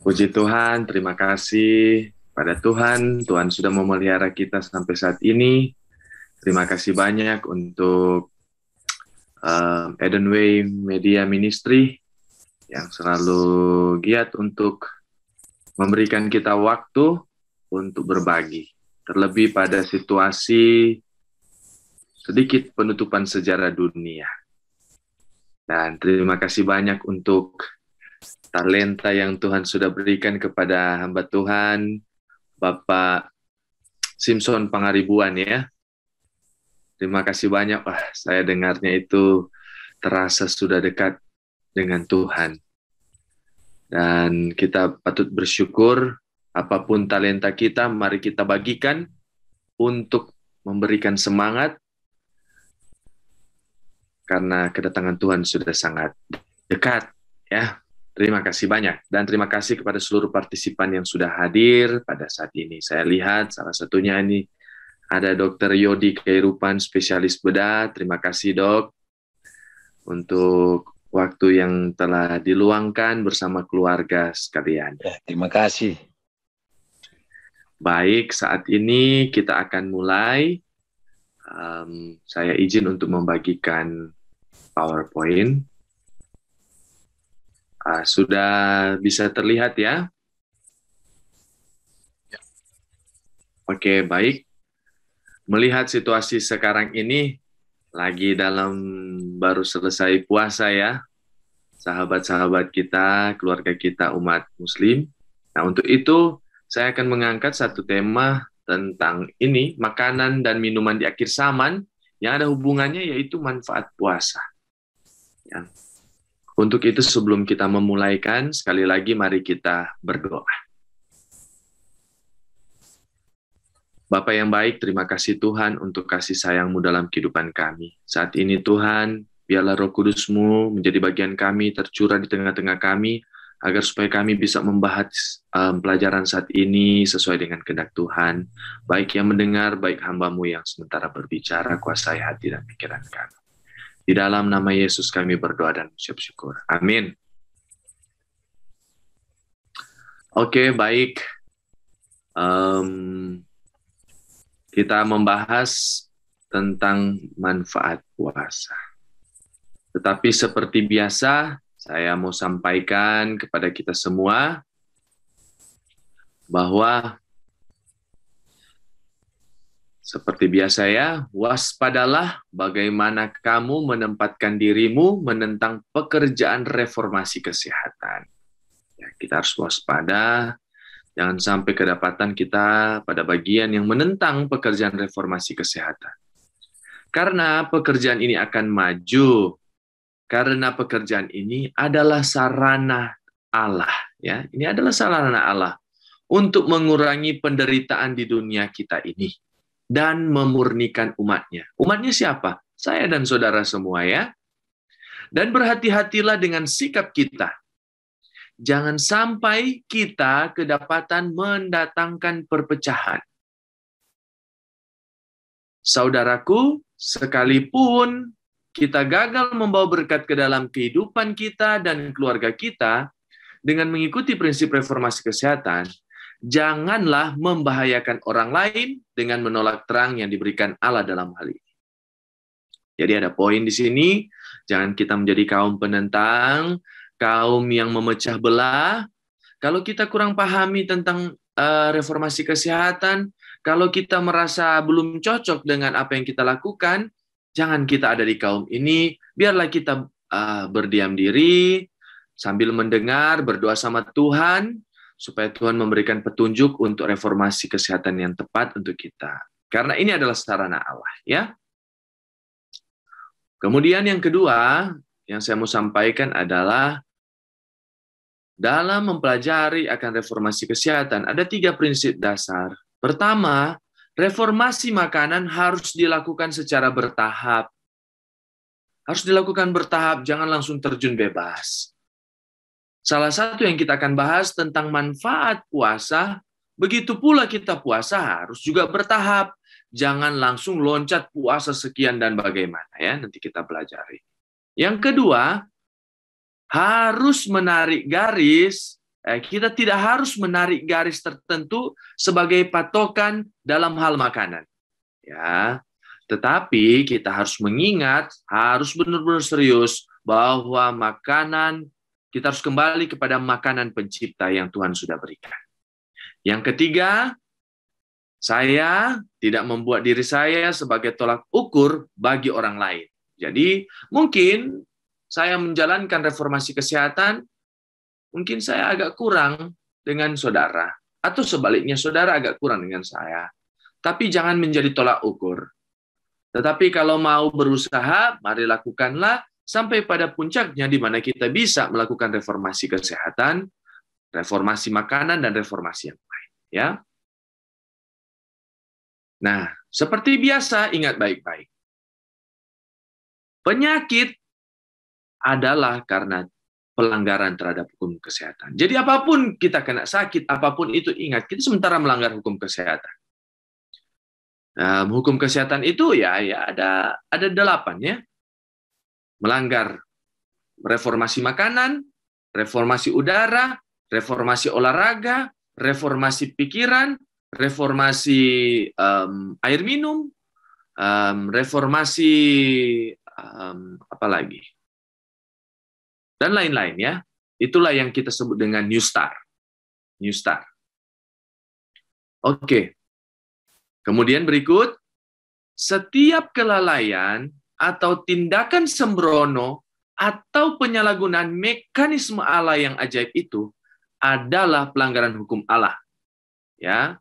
Puji Tuhan, terima kasih pada Tuhan. Tuhan sudah memelihara kita sampai saat ini. Terima kasih banyak untuk uh, Eden Way Media Ministry yang selalu giat untuk memberikan kita waktu untuk berbagi. Terlebih pada situasi sedikit penutupan sejarah dunia. Dan terima kasih banyak untuk talenta yang Tuhan sudah berikan kepada hamba Tuhan, Bapak Simpson Pangaribuan ya. Terima kasih banyak, Wah, saya dengarnya itu terasa sudah dekat dengan Tuhan. Dan kita patut bersyukur apapun talenta kita, mari kita bagikan untuk memberikan semangat karena kedatangan Tuhan sudah sangat dekat ya Terima kasih banyak dan terima kasih kepada seluruh partisipan yang sudah hadir pada saat ini. Saya lihat salah satunya ini ada Dr. Yodi Kairupan, spesialis bedah. Terima kasih dok untuk waktu yang telah diluangkan bersama keluarga sekalian. Ya, terima kasih. Baik, saat ini kita akan mulai. Um, saya izin untuk membagikan PowerPoint. Uh, sudah bisa terlihat ya? ya. Oke, baik. Melihat situasi sekarang ini, lagi dalam baru selesai puasa ya, sahabat-sahabat kita, keluarga kita, umat muslim. Nah, untuk itu, saya akan mengangkat satu tema tentang ini, makanan dan minuman di akhir zaman, yang ada hubungannya yaitu manfaat puasa. Ya. Untuk itu sebelum kita memulaikan, sekali lagi mari kita berdoa. Bapak yang baik, terima kasih Tuhan untuk kasih sayangmu dalam kehidupan kami. Saat ini Tuhan, biarlah roh kudusmu menjadi bagian kami, tercurah di tengah-tengah kami, agar supaya kami bisa membahas um, pelajaran saat ini sesuai dengan kehendak Tuhan. Baik yang mendengar, baik hambamu yang sementara berbicara, kuasai hati dan pikiran kami. Di dalam nama Yesus kami berdoa dan bersyukur. syukur. Amin. Oke, okay, baik. Um, kita membahas tentang manfaat puasa. Tetapi seperti biasa, saya mau sampaikan kepada kita semua bahwa seperti biasa ya, waspadalah bagaimana kamu menempatkan dirimu menentang pekerjaan reformasi kesehatan. Ya, kita harus waspada, jangan sampai kedapatan kita pada bagian yang menentang pekerjaan reformasi kesehatan. Karena pekerjaan ini akan maju, karena pekerjaan ini adalah sarana Allah. Ya, ini adalah sarana Allah untuk mengurangi penderitaan di dunia kita ini dan memurnikan umatnya. Umatnya siapa? Saya dan saudara semua ya. Dan berhati-hatilah dengan sikap kita. Jangan sampai kita kedapatan mendatangkan perpecahan. Saudaraku, sekalipun kita gagal membawa berkat ke dalam kehidupan kita dan keluarga kita dengan mengikuti prinsip reformasi kesehatan, janganlah membahayakan orang lain dengan menolak terang yang diberikan Allah dalam hal ini. Jadi ada poin di sini, jangan kita menjadi kaum penentang, kaum yang memecah belah. Kalau kita kurang pahami tentang uh, reformasi kesehatan, kalau kita merasa belum cocok dengan apa yang kita lakukan, jangan kita ada di kaum ini, biarlah kita uh, berdiam diri sambil mendengar, berdoa sama Tuhan, supaya Tuhan memberikan petunjuk untuk reformasi kesehatan yang tepat untuk kita. Karena ini adalah sarana Allah, ya. Kemudian yang kedua yang saya mau sampaikan adalah dalam mempelajari akan reformasi kesehatan ada tiga prinsip dasar. Pertama, reformasi makanan harus dilakukan secara bertahap. Harus dilakukan bertahap, jangan langsung terjun bebas. Salah satu yang kita akan bahas tentang manfaat puasa, begitu pula kita puasa harus juga bertahap. Jangan langsung loncat puasa sekian dan bagaimana ya, nanti kita pelajari. Yang kedua, harus menarik garis, eh, kita tidak harus menarik garis tertentu sebagai patokan dalam hal makanan. Ya, tetapi kita harus mengingat, harus benar-benar serius bahwa makanan kita harus kembali kepada makanan pencipta yang Tuhan sudah berikan. Yang ketiga, saya tidak membuat diri saya sebagai tolak ukur bagi orang lain. Jadi, mungkin saya menjalankan reformasi kesehatan, mungkin saya agak kurang dengan saudara, atau sebaliknya, saudara agak kurang dengan saya. Tapi jangan menjadi tolak ukur. Tetapi kalau mau berusaha, mari lakukanlah sampai pada puncaknya di mana kita bisa melakukan reformasi kesehatan, reformasi makanan dan reformasi yang lain, ya. Nah, seperti biasa ingat baik-baik. Penyakit adalah karena pelanggaran terhadap hukum kesehatan. Jadi apapun kita kena sakit, apapun itu ingat kita sementara melanggar hukum kesehatan. Nah, hukum kesehatan itu ya ya ada ada delapan ya melanggar reformasi makanan, reformasi udara, reformasi olahraga, reformasi pikiran, reformasi um, air minum, um, reformasi um, apa lagi, dan lain-lain ya. Itulah yang kita sebut dengan New Star. New Star. Oke. Kemudian berikut, setiap kelalaian atau tindakan sembrono atau penyalahgunaan mekanisme Allah yang ajaib itu adalah pelanggaran hukum Allah. Ya.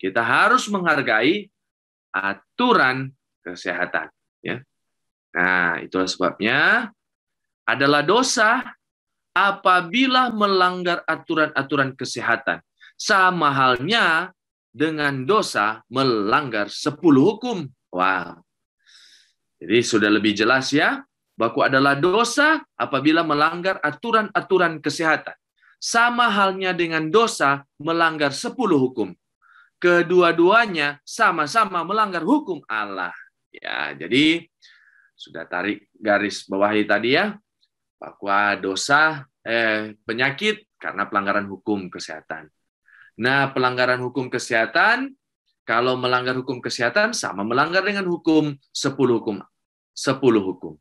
Kita harus menghargai aturan kesehatan, ya. Nah, itulah sebabnya adalah dosa apabila melanggar aturan-aturan kesehatan. Sama halnya dengan dosa melanggar sepuluh hukum. Wow, jadi sudah lebih jelas ya, baku adalah dosa apabila melanggar aturan-aturan kesehatan. Sama halnya dengan dosa melanggar sepuluh hukum. Kedua-duanya sama-sama melanggar hukum Allah. Ya, jadi sudah tarik garis bawahi tadi ya. Bahwa dosa eh, penyakit karena pelanggaran hukum kesehatan. Nah, pelanggaran hukum kesehatan kalau melanggar hukum kesehatan sama melanggar dengan hukum 10 hukum. 10 hukum.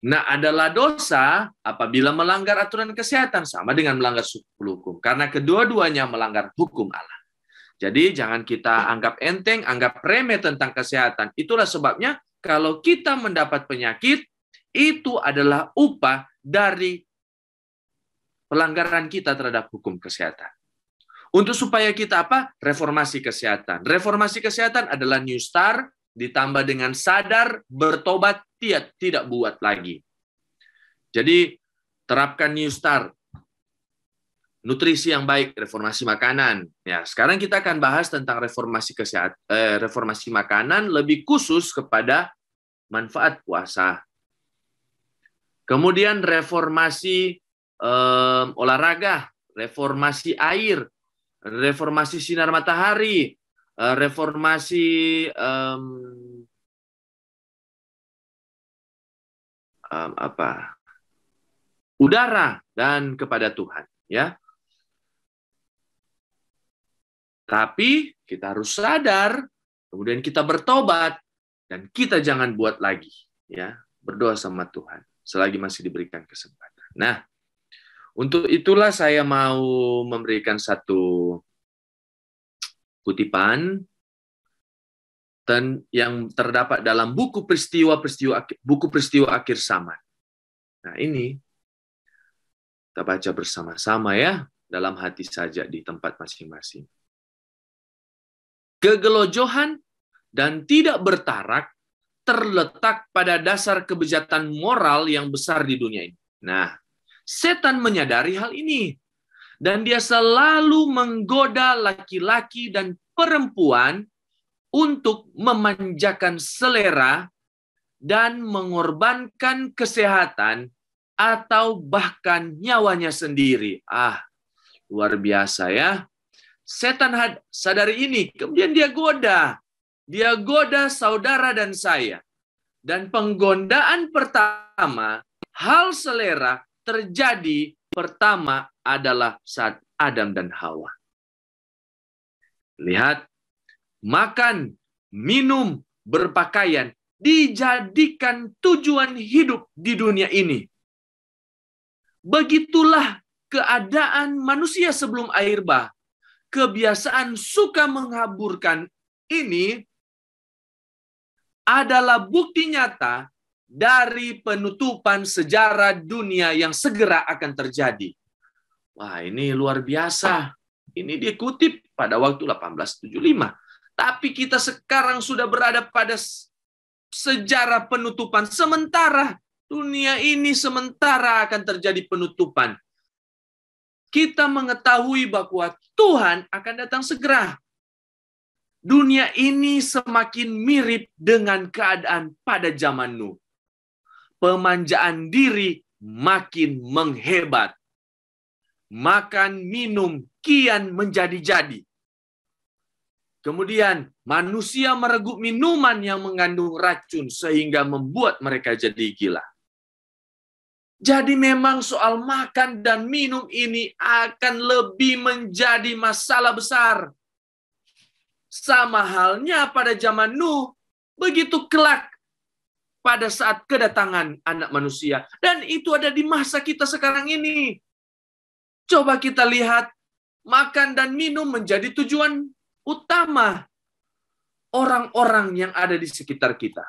Nah, adalah dosa apabila melanggar aturan kesehatan sama dengan melanggar 10 hukum karena kedua-duanya melanggar hukum Allah. Jadi jangan kita anggap enteng, anggap remeh tentang kesehatan. Itulah sebabnya kalau kita mendapat penyakit itu adalah upah dari pelanggaran kita terhadap hukum kesehatan. Untuk supaya kita apa? Reformasi kesehatan. Reformasi kesehatan adalah new star ditambah dengan sadar bertobat tidak tidak buat lagi. Jadi terapkan new star nutrisi yang baik, reformasi makanan. Ya, sekarang kita akan bahas tentang reformasi kesehatan, eh, reformasi makanan lebih khusus kepada manfaat puasa. Kemudian reformasi eh, olahraga, reformasi air, reformasi sinar matahari, eh, reformasi um, um, apa udara dan kepada Tuhan ya tapi kita harus sadar kemudian kita bertobat dan kita jangan buat lagi ya berdoa sama Tuhan selagi masih diberikan kesempatan nah untuk itulah saya mau memberikan satu kutipan dan yang terdapat dalam buku peristiwa-peristiwa buku peristiwa akhir zaman. Nah, ini kita baca bersama-sama ya dalam hati saja di tempat masing-masing. Kegelojohan dan tidak bertarak terletak pada dasar kebejatan moral yang besar di dunia ini. Nah, Setan menyadari hal ini dan dia selalu menggoda laki-laki dan perempuan untuk memanjakan selera dan mengorbankan kesehatan atau bahkan nyawanya sendiri. Ah, luar biasa ya. Setan had- sadari ini, kemudian dia goda. Dia goda saudara dan saya. Dan penggondaan pertama, hal selera terjadi pertama adalah saat Adam dan Hawa. Lihat, makan, minum, berpakaian dijadikan tujuan hidup di dunia ini. Begitulah keadaan manusia sebelum air bah. Kebiasaan suka menghaburkan ini adalah bukti nyata dari penutupan sejarah dunia yang segera akan terjadi. Wah, ini luar biasa. Ini dikutip pada waktu 1875. Tapi kita sekarang sudah berada pada sejarah penutupan sementara. Dunia ini sementara akan terjadi penutupan. Kita mengetahui bahwa Tuhan akan datang segera. Dunia ini semakin mirip dengan keadaan pada zaman Nuh pemanjaan diri makin menghebat. Makan minum kian menjadi-jadi. Kemudian manusia mereguk minuman yang mengandung racun sehingga membuat mereka jadi gila. Jadi memang soal makan dan minum ini akan lebih menjadi masalah besar. Sama halnya pada zaman Nuh, begitu kelak pada saat kedatangan anak manusia. Dan itu ada di masa kita sekarang ini. Coba kita lihat, makan dan minum menjadi tujuan utama orang-orang yang ada di sekitar kita.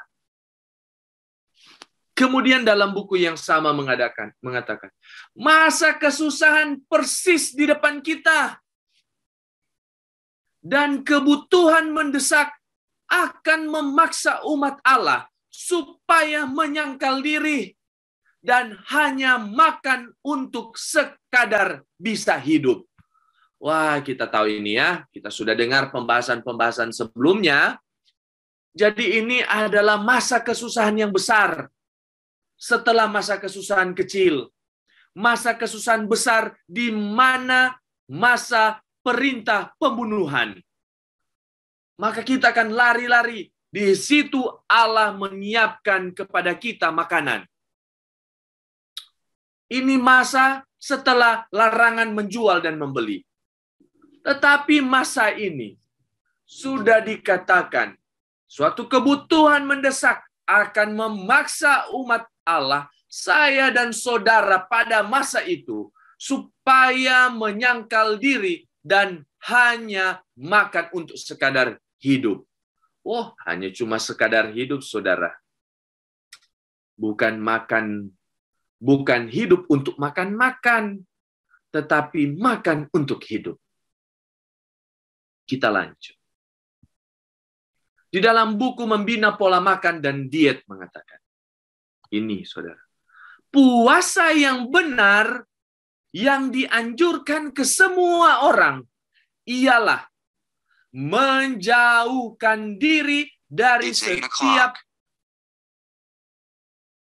Kemudian dalam buku yang sama mengadakan mengatakan, masa kesusahan persis di depan kita dan kebutuhan mendesak akan memaksa umat Allah supaya menyangkal diri dan hanya makan untuk sekadar bisa hidup. Wah, kita tahu ini ya. Kita sudah dengar pembahasan-pembahasan sebelumnya. Jadi ini adalah masa kesusahan yang besar. Setelah masa kesusahan kecil, masa kesusahan besar di mana masa perintah pembunuhan. Maka kita akan lari-lari di situ Allah menyiapkan kepada kita makanan. Ini masa setelah larangan menjual dan membeli. Tetapi masa ini sudah dikatakan suatu kebutuhan mendesak akan memaksa umat Allah, saya dan saudara pada masa itu supaya menyangkal diri dan hanya makan untuk sekadar hidup. Oh, hanya cuma sekadar hidup, saudara. Bukan makan, bukan hidup untuk makan-makan, tetapi makan untuk hidup. Kita lanjut. Di dalam buku Membina Pola Makan dan Diet mengatakan, ini saudara, puasa yang benar yang dianjurkan ke semua orang ialah menjauhkan diri dari setiap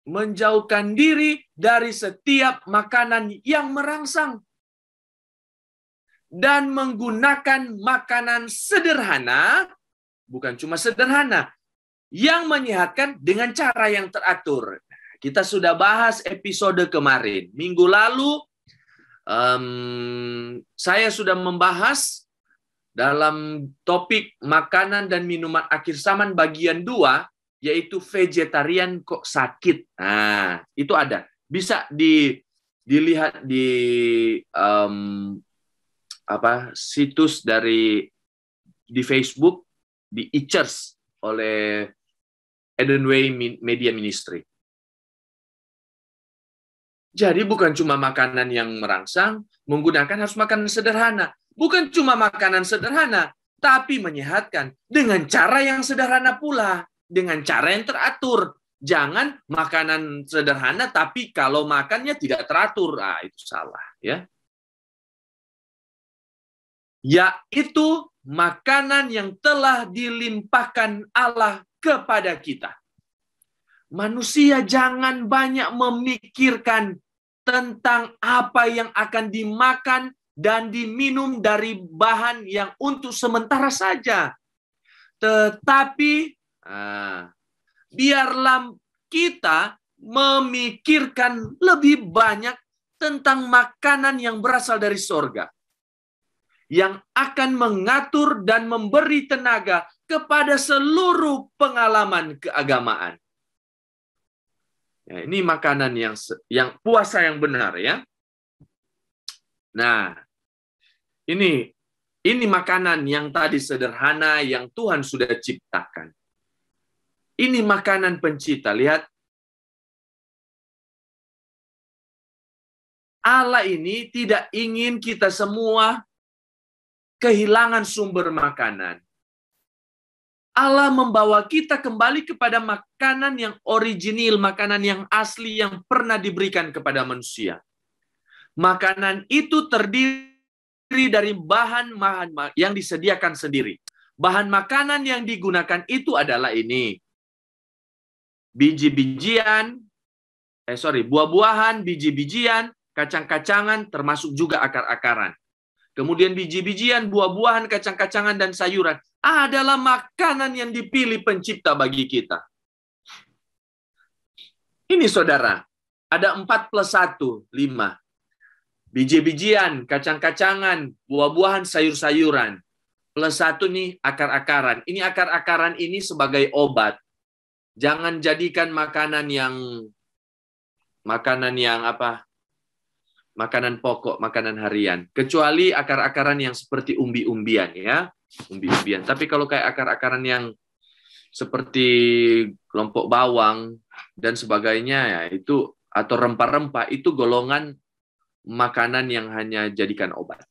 menjauhkan diri dari setiap makanan yang merangsang dan menggunakan makanan sederhana bukan cuma sederhana yang menyehatkan dengan cara yang teratur. Kita sudah bahas episode kemarin. Minggu lalu um, saya sudah membahas dalam topik makanan dan minuman akhir zaman bagian 2 yaitu vegetarian kok sakit. Nah, itu ada. Bisa di dilihat di um, apa situs dari di Facebook di Eachers oleh Edenway Media Ministry. Jadi bukan cuma makanan yang merangsang, menggunakan harus makanan sederhana. Bukan cuma makanan sederhana, tapi menyehatkan dengan cara yang sederhana pula, dengan cara yang teratur. Jangan makanan sederhana tapi kalau makannya tidak teratur, ah itu salah ya. Yaitu makanan yang telah dilimpahkan Allah kepada kita manusia jangan banyak memikirkan tentang apa yang akan dimakan dan diminum dari bahan yang untuk sementara saja. Tetapi ah, biarlah kita memikirkan lebih banyak tentang makanan yang berasal dari sorga. Yang akan mengatur dan memberi tenaga kepada seluruh pengalaman keagamaan. Ya, ini makanan yang yang puasa yang benar ya. Nah, ini ini makanan yang tadi sederhana yang Tuhan sudah ciptakan. Ini makanan pencipta. Lihat Allah ini tidak ingin kita semua kehilangan sumber makanan. Allah membawa kita kembali kepada makanan yang original, makanan yang asli yang pernah diberikan kepada manusia. Makanan itu terdiri dari bahan-bahan yang disediakan sendiri. Bahan makanan yang digunakan itu adalah ini. Biji-bijian, eh sorry, buah-buahan, biji-bijian, kacang-kacangan, termasuk juga akar-akaran. Kemudian biji-bijian, buah-buahan, kacang-kacangan, dan sayuran adalah makanan yang dipilih pencipta bagi kita. Ini saudara, ada 4 plus 1, 5. Biji-bijian, kacang-kacangan, buah-buahan, sayur-sayuran. Plus satu nih akar-akaran. Ini akar-akaran ini sebagai obat. Jangan jadikan makanan yang makanan yang apa? Makanan pokok, makanan harian. Kecuali akar-akaran yang seperti umbi-umbian ya umbi-umbian. Tapi kalau kayak akar-akaran yang seperti kelompok bawang dan sebagainya ya itu atau rempah-rempah itu golongan makanan yang hanya jadikan obat.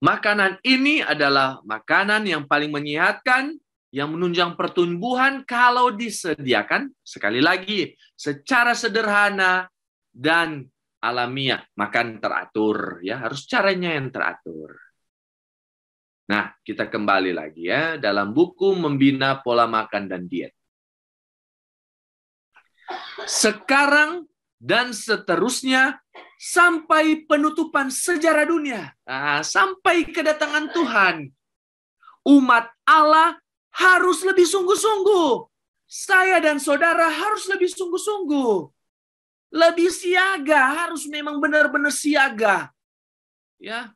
Makanan ini adalah makanan yang paling menyehatkan, yang menunjang pertumbuhan kalau disediakan sekali lagi secara sederhana dan alamiah, makan teratur ya, harus caranya yang teratur. Nah, kita kembali lagi ya dalam buku Membina Pola Makan dan Diet. Sekarang dan seterusnya sampai penutupan sejarah dunia, nah, sampai kedatangan Tuhan. Umat Allah harus lebih sungguh-sungguh. Saya dan saudara harus lebih sungguh-sungguh. Lebih siaga, harus memang benar-benar siaga. Ya,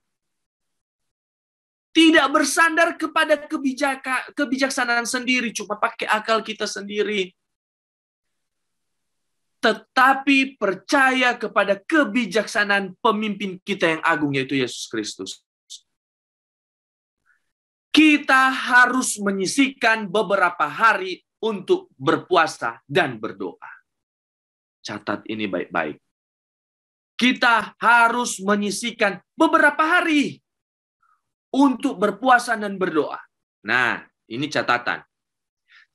tidak bersandar kepada kebijaka, kebijaksanaan sendiri, cuma pakai akal kita sendiri. Tetapi percaya kepada kebijaksanaan pemimpin kita yang agung, yaitu Yesus Kristus. Kita harus menyisikan beberapa hari untuk berpuasa dan berdoa. Catat ini baik-baik. Kita harus menyisikan beberapa hari untuk berpuasa dan berdoa. Nah, ini catatan.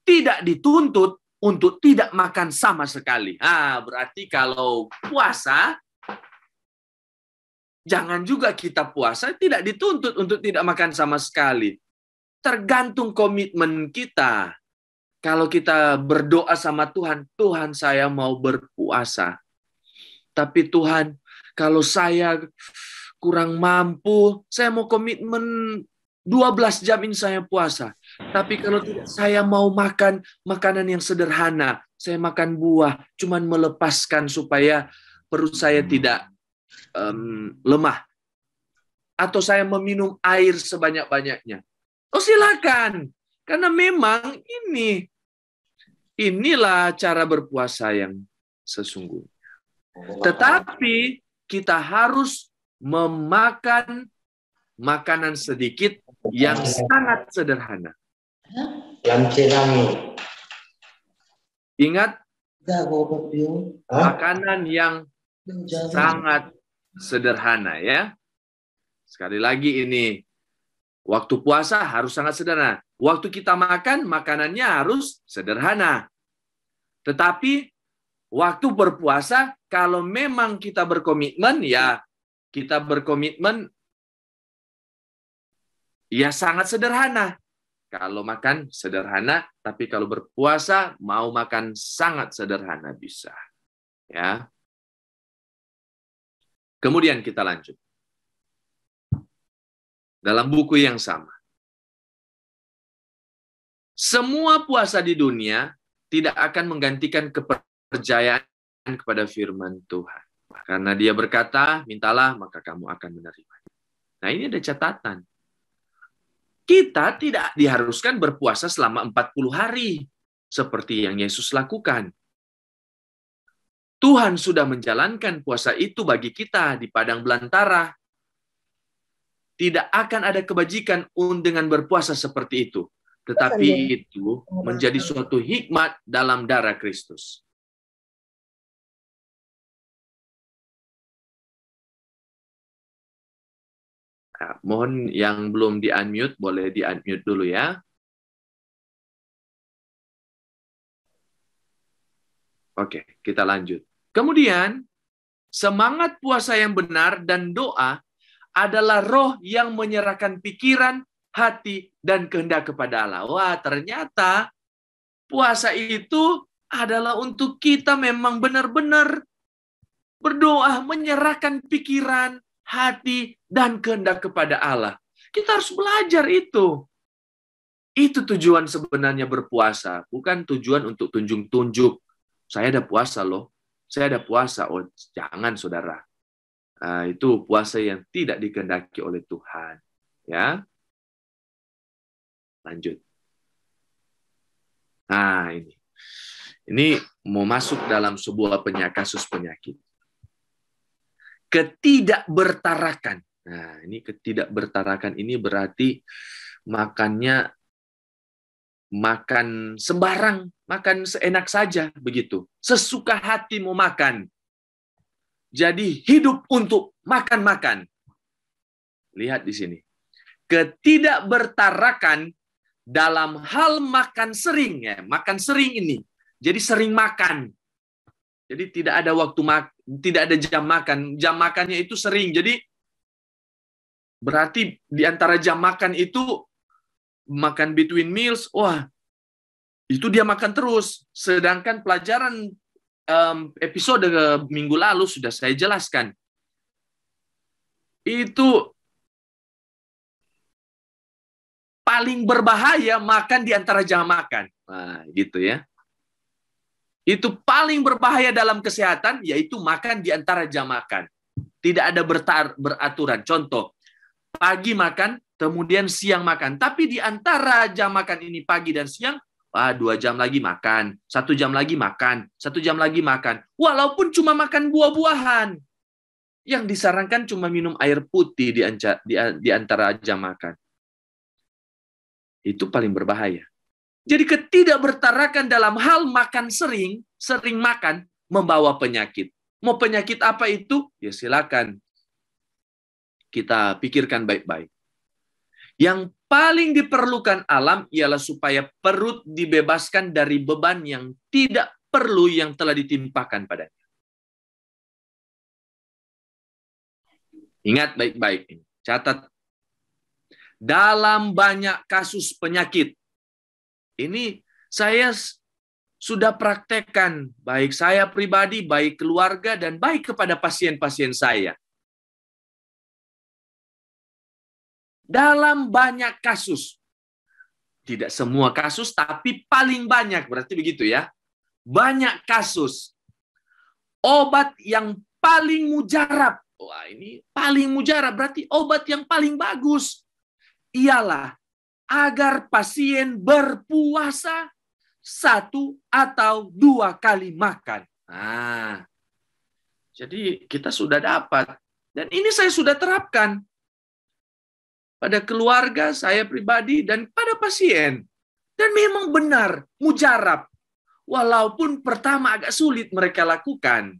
Tidak dituntut untuk tidak makan sama sekali. Ah, berarti kalau puasa jangan juga kita puasa tidak dituntut untuk tidak makan sama sekali. Tergantung komitmen kita. Kalau kita berdoa sama Tuhan, Tuhan saya mau berpuasa. Tapi Tuhan, kalau saya kurang mampu, saya mau komitmen 12 jam ini saya puasa. Tapi kalau tidak saya mau makan makanan yang sederhana, saya makan buah, cuman melepaskan supaya perut saya tidak um, lemah. Atau saya meminum air sebanyak-banyaknya. Oh silakan, karena memang ini inilah cara berpuasa yang sesungguhnya. Oh, Tetapi kita harus memakan makanan sedikit yang sangat sederhana. Ingat, makanan yang sangat sederhana ya. Sekali lagi ini, waktu puasa harus sangat sederhana. Waktu kita makan, makanannya harus sederhana. Tetapi waktu berpuasa, kalau memang kita berkomitmen ya kita berkomitmen ya sangat sederhana. Kalau makan sederhana, tapi kalau berpuasa mau makan sangat sederhana bisa. Ya. Kemudian kita lanjut. Dalam buku yang sama. Semua puasa di dunia tidak akan menggantikan kepercayaan kepada firman Tuhan. Karena dia berkata, mintalah maka kamu akan menerima. Nah ini ada catatan. Kita tidak diharuskan berpuasa selama 40 hari. Seperti yang Yesus lakukan. Tuhan sudah menjalankan puasa itu bagi kita di padang belantara. Tidak akan ada kebajikan dengan berpuasa seperti itu, tetapi itu menjadi suatu hikmat dalam darah Kristus. Nah, mohon yang belum di-unmute, boleh di-unmute dulu ya. Oke, kita lanjut. Kemudian, semangat puasa yang benar dan doa adalah roh yang menyerahkan pikiran, hati, dan kehendak kepada Allah. Wah, ternyata puasa itu adalah untuk kita memang benar-benar berdoa, menyerahkan pikiran, hati, dan kehendak kepada Allah. Kita harus belajar itu. Itu tujuan sebenarnya berpuasa, bukan tujuan untuk tunjuk-tunjuk. Saya ada puasa loh, saya ada puasa. Oh, jangan saudara. Nah, itu puasa yang tidak dikehendaki oleh Tuhan. Ya, lanjut. Nah ini, ini mau masuk dalam sebuah penyakit, kasus penyakit ketidakbertarakan. Nah, ini ketidakbertarakan ini berarti makannya makan sembarang, makan seenak saja begitu. Sesuka hati mau makan. Jadi hidup untuk makan-makan. Lihat di sini. Ketidakbertarakan dalam hal makan sering ya, makan sering ini. Jadi sering makan. Jadi tidak ada waktu makan tidak ada jam makan. Jam makannya itu sering. Jadi berarti di antara jam makan itu makan between meals, wah itu dia makan terus. Sedangkan pelajaran um, episode minggu lalu sudah saya jelaskan. Itu paling berbahaya makan di antara jam makan. Nah, gitu ya itu paling berbahaya dalam kesehatan yaitu makan di antara jam makan. Tidak ada beraturan. Contoh, pagi makan, kemudian siang makan. Tapi di antara jam makan ini pagi dan siang, wah dua jam lagi makan, satu jam lagi makan, satu jam lagi makan. Walaupun cuma makan buah-buahan. Yang disarankan cuma minum air putih di, anca, di antara jam makan. Itu paling berbahaya. Jadi ketidakbertarakan dalam hal makan sering, sering makan, membawa penyakit. Mau penyakit apa itu? Ya silakan. Kita pikirkan baik-baik. Yang paling diperlukan alam ialah supaya perut dibebaskan dari beban yang tidak perlu yang telah ditimpakan padanya. Ingat baik-baik, catat. Dalam banyak kasus penyakit, ini saya sudah praktekkan, baik saya pribadi, baik keluarga, dan baik kepada pasien-pasien saya. Dalam banyak kasus, tidak semua kasus, tapi paling banyak, berarti begitu ya. Banyak kasus, obat yang paling mujarab, wah ini paling mujarab, berarti obat yang paling bagus, ialah agar pasien berpuasa satu atau dua kali makan. Nah, jadi kita sudah dapat. Dan ini saya sudah terapkan pada keluarga saya pribadi dan pada pasien. Dan memang benar, mujarab. Walaupun pertama agak sulit mereka lakukan.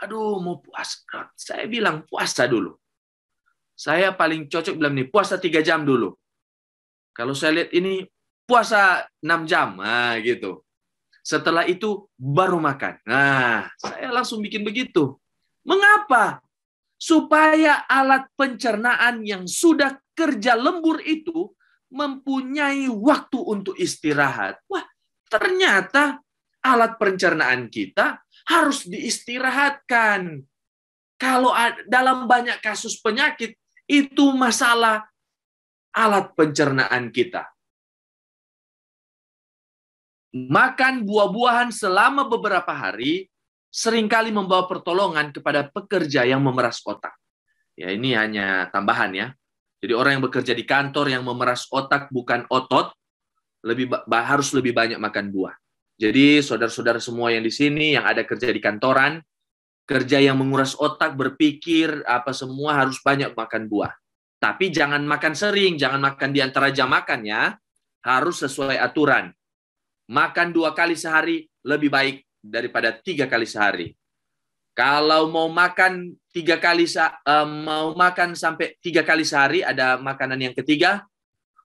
Aduh, mau puasa. Saya bilang puasa dulu. Saya paling cocok bilang nih, puasa tiga jam dulu kalau saya lihat ini puasa 6 jam, nah, gitu. Setelah itu baru makan. Nah, saya langsung bikin begitu. Mengapa? Supaya alat pencernaan yang sudah kerja lembur itu mempunyai waktu untuk istirahat. Wah, ternyata alat pencernaan kita harus diistirahatkan. Kalau dalam banyak kasus penyakit itu masalah alat pencernaan kita. Makan buah-buahan selama beberapa hari seringkali membawa pertolongan kepada pekerja yang memeras otak. Ya, ini hanya tambahan ya. Jadi orang yang bekerja di kantor yang memeras otak bukan otot, lebih harus lebih banyak makan buah. Jadi saudara-saudara semua yang di sini yang ada kerja di kantoran, kerja yang menguras otak, berpikir apa semua harus banyak makan buah. Tapi jangan makan sering, jangan makan di antara jam makan ya. Harus sesuai aturan. Makan dua kali sehari lebih baik daripada tiga kali sehari. Kalau mau makan tiga kali eh, mau makan sampai tiga kali sehari ada makanan yang ketiga,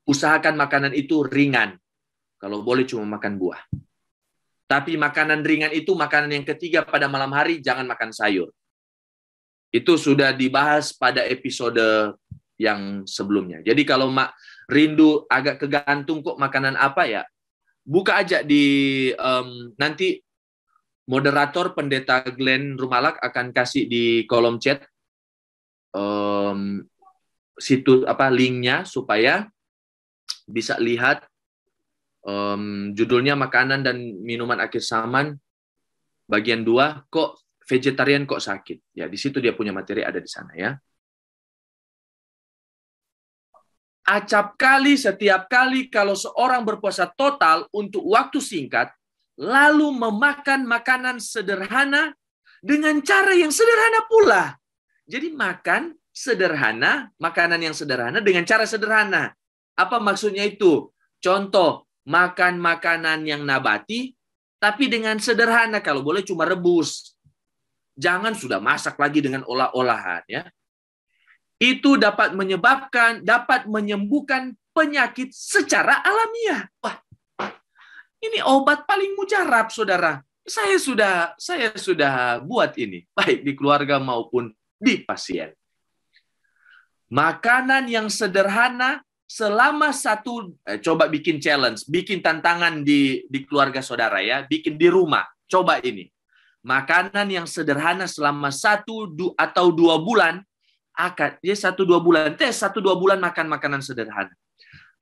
usahakan makanan itu ringan. Kalau boleh cuma makan buah. Tapi makanan ringan itu makanan yang ketiga pada malam hari jangan makan sayur. Itu sudah dibahas pada episode yang sebelumnya. Jadi kalau mak rindu agak kegantung kok makanan apa ya, buka aja di um, nanti moderator pendeta Glenn Rumalak akan kasih di kolom chat um, situ apa linknya supaya bisa lihat um, judulnya makanan dan minuman akhir zaman bagian dua kok vegetarian kok sakit ya di situ dia punya materi ada di sana ya acap kali setiap kali kalau seorang berpuasa total untuk waktu singkat, lalu memakan makanan sederhana dengan cara yang sederhana pula. Jadi makan sederhana, makanan yang sederhana dengan cara sederhana. Apa maksudnya itu? Contoh, makan makanan yang nabati, tapi dengan sederhana. Kalau boleh cuma rebus. Jangan sudah masak lagi dengan olah-olahan. ya itu dapat menyebabkan, dapat menyembuhkan penyakit secara alamiah. Wah, ini obat paling mujarab, saudara. Saya sudah, saya sudah buat ini, baik di keluarga maupun di pasien. Makanan yang sederhana selama satu, eh, coba bikin challenge, bikin tantangan di di keluarga saudara ya, bikin di rumah, coba ini. Makanan yang sederhana selama satu atau dua bulan akan dia satu dua bulan tes satu dua bulan makan makanan sederhana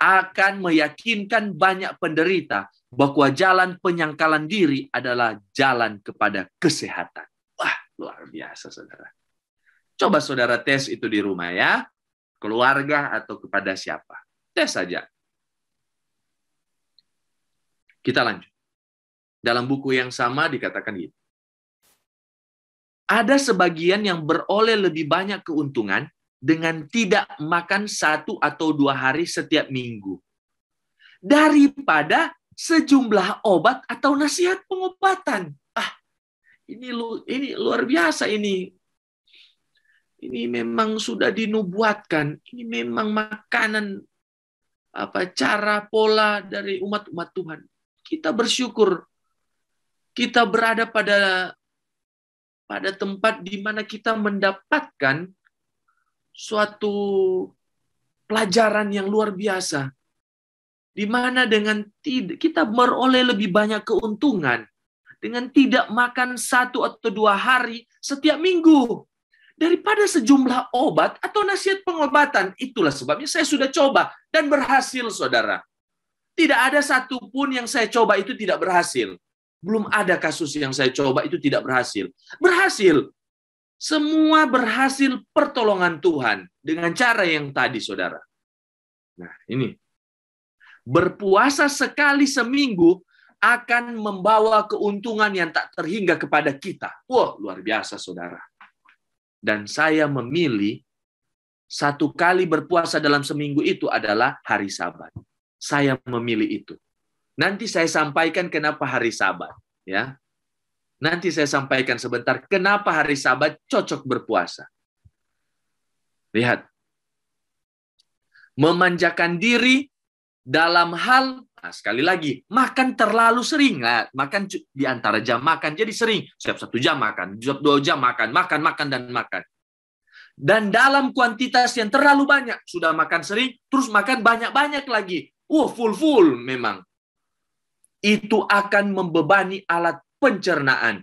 akan meyakinkan banyak penderita bahwa jalan penyangkalan diri adalah jalan kepada kesehatan. Wah, luar biasa saudara. Coba saudara tes itu di rumah ya, keluarga atau kepada siapa. Tes saja. Kita lanjut. Dalam buku yang sama dikatakan gitu ada sebagian yang beroleh lebih banyak keuntungan dengan tidak makan satu atau dua hari setiap minggu daripada sejumlah obat atau nasihat pengobatan. Ah, ini lu ini luar biasa ini. Ini memang sudah dinubuatkan. Ini memang makanan apa cara pola dari umat-umat Tuhan. Kita bersyukur kita berada pada pada tempat di mana kita mendapatkan suatu pelajaran yang luar biasa. Di mana dengan tidak, kita beroleh lebih banyak keuntungan dengan tidak makan satu atau dua hari setiap minggu daripada sejumlah obat atau nasihat pengobatan. Itulah sebabnya saya sudah coba dan berhasil, saudara. Tidak ada satupun yang saya coba itu tidak berhasil. Belum ada kasus yang saya coba itu tidak berhasil. Berhasil. Semua berhasil pertolongan Tuhan dengan cara yang tadi, saudara. Nah, ini. Berpuasa sekali seminggu akan membawa keuntungan yang tak terhingga kepada kita. Wah, luar biasa, saudara. Dan saya memilih satu kali berpuasa dalam seminggu itu adalah hari Sabat. Saya memilih itu. Nanti saya sampaikan kenapa hari Sabat, ya. Nanti saya sampaikan sebentar kenapa hari Sabat cocok berpuasa. Lihat. Memanjakan diri dalam hal nah sekali lagi makan terlalu sering nah, makan di antara jam makan jadi sering setiap satu jam makan setiap dua jam makan makan makan dan makan dan dalam kuantitas yang terlalu banyak sudah makan sering terus makan banyak banyak lagi uh, full full memang itu akan membebani alat pencernaan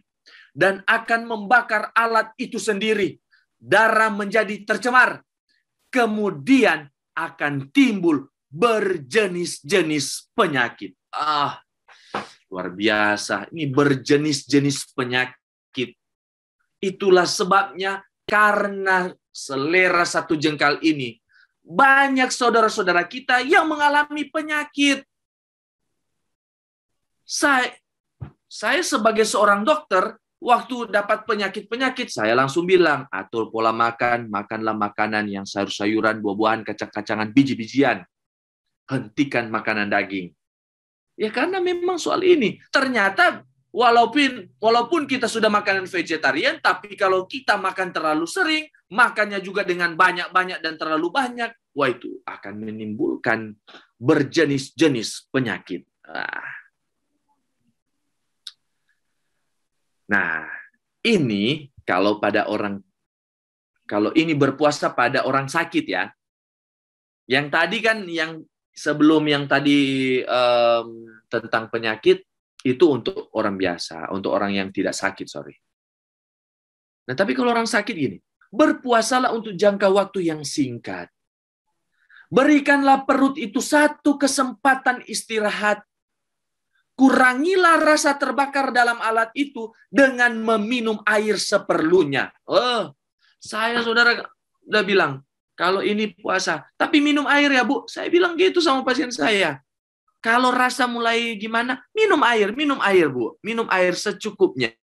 dan akan membakar alat itu sendiri. Darah menjadi tercemar, kemudian akan timbul berjenis-jenis penyakit. Ah, luar biasa! Ini berjenis-jenis penyakit. Itulah sebabnya, karena selera satu jengkal ini, banyak saudara-saudara kita yang mengalami penyakit saya, saya sebagai seorang dokter, waktu dapat penyakit-penyakit, saya langsung bilang, atur pola makan, makanlah makanan yang sayur-sayuran, buah-buahan, kacang-kacangan, biji-bijian. Hentikan makanan daging. Ya karena memang soal ini. Ternyata walaupun walaupun kita sudah makanan vegetarian, tapi kalau kita makan terlalu sering, makannya juga dengan banyak-banyak dan terlalu banyak, wah itu akan menimbulkan berjenis-jenis penyakit. Ah. Nah, ini kalau pada orang kalau ini berpuasa pada orang sakit ya. Yang tadi kan yang sebelum yang tadi um, tentang penyakit itu untuk orang biasa, untuk orang yang tidak sakit, sorry. Nah, tapi kalau orang sakit gini, berpuasalah untuk jangka waktu yang singkat. Berikanlah perut itu satu kesempatan istirahat kurangilah rasa terbakar dalam alat itu dengan meminum air seperlunya. Oh, saya saudara udah bilang, kalau ini puasa, tapi minum air ya bu. Saya bilang gitu sama pasien saya. Kalau rasa mulai gimana, minum air, minum air bu. Minum air secukupnya.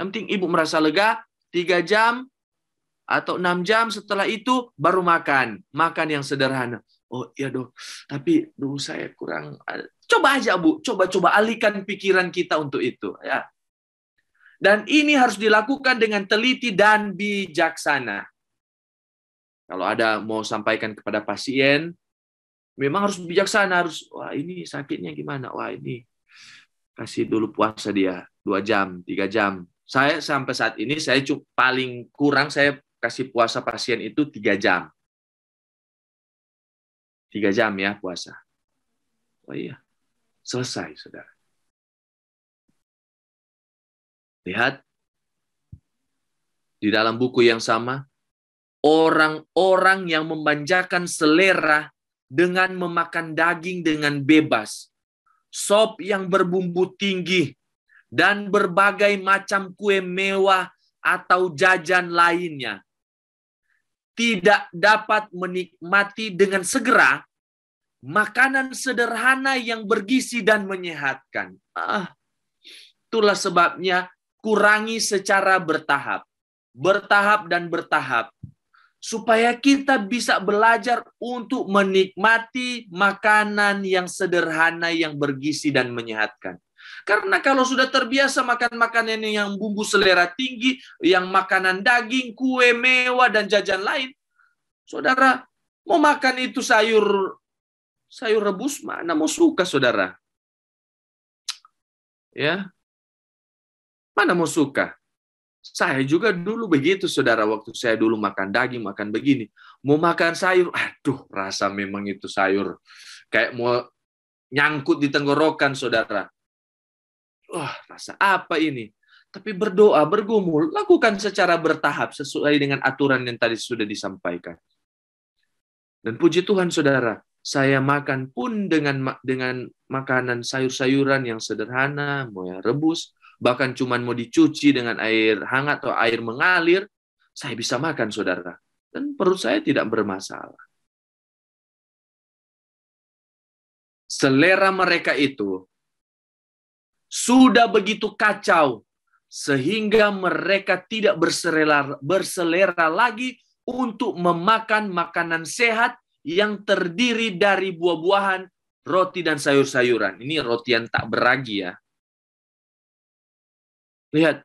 Yang penting ibu merasa lega, tiga jam atau enam jam setelah itu baru makan. Makan yang sederhana oh iya dong tapi dulu saya kurang coba aja bu coba-coba alihkan pikiran kita untuk itu ya dan ini harus dilakukan dengan teliti dan bijaksana kalau ada mau sampaikan kepada pasien memang harus bijaksana harus wah ini sakitnya gimana wah ini kasih dulu puasa dia dua jam tiga jam saya sampai saat ini saya cukup paling kurang saya kasih puasa pasien itu tiga jam Tiga jam ya puasa. Oh iya, selesai saudara. Lihat, di dalam buku yang sama, orang-orang yang memanjakan selera dengan memakan daging dengan bebas, sop yang berbumbu tinggi, dan berbagai macam kue mewah atau jajan lainnya tidak dapat menikmati dengan segera makanan sederhana yang bergizi dan menyehatkan. Ah, itulah sebabnya kurangi secara bertahap, bertahap dan bertahap supaya kita bisa belajar untuk menikmati makanan yang sederhana yang bergizi dan menyehatkan. Karena kalau sudah terbiasa makan makanan yang bumbu selera tinggi, yang makanan daging, kue mewah dan jajan lain, saudara mau makan itu sayur sayur rebus mana mau suka saudara? Ya. Mana mau suka? Saya juga dulu begitu, saudara. Waktu saya dulu makan daging, makan begini. Mau makan sayur, aduh, rasa memang itu sayur. Kayak mau nyangkut di tenggorokan, saudara wah rasa apa ini? Tapi berdoa, bergumul, lakukan secara bertahap sesuai dengan aturan yang tadi sudah disampaikan. Dan puji Tuhan saudara, saya makan pun dengan dengan makanan sayur-sayuran yang sederhana, mau yang rebus, bahkan cuman mau dicuci dengan air hangat atau air mengalir, saya bisa makan saudara. Dan perut saya tidak bermasalah. Selera mereka itu sudah begitu kacau sehingga mereka tidak berselera, berselera lagi untuk memakan makanan sehat yang terdiri dari buah-buahan, roti dan sayur-sayuran. Ini roti yang tak beragi ya. Lihat,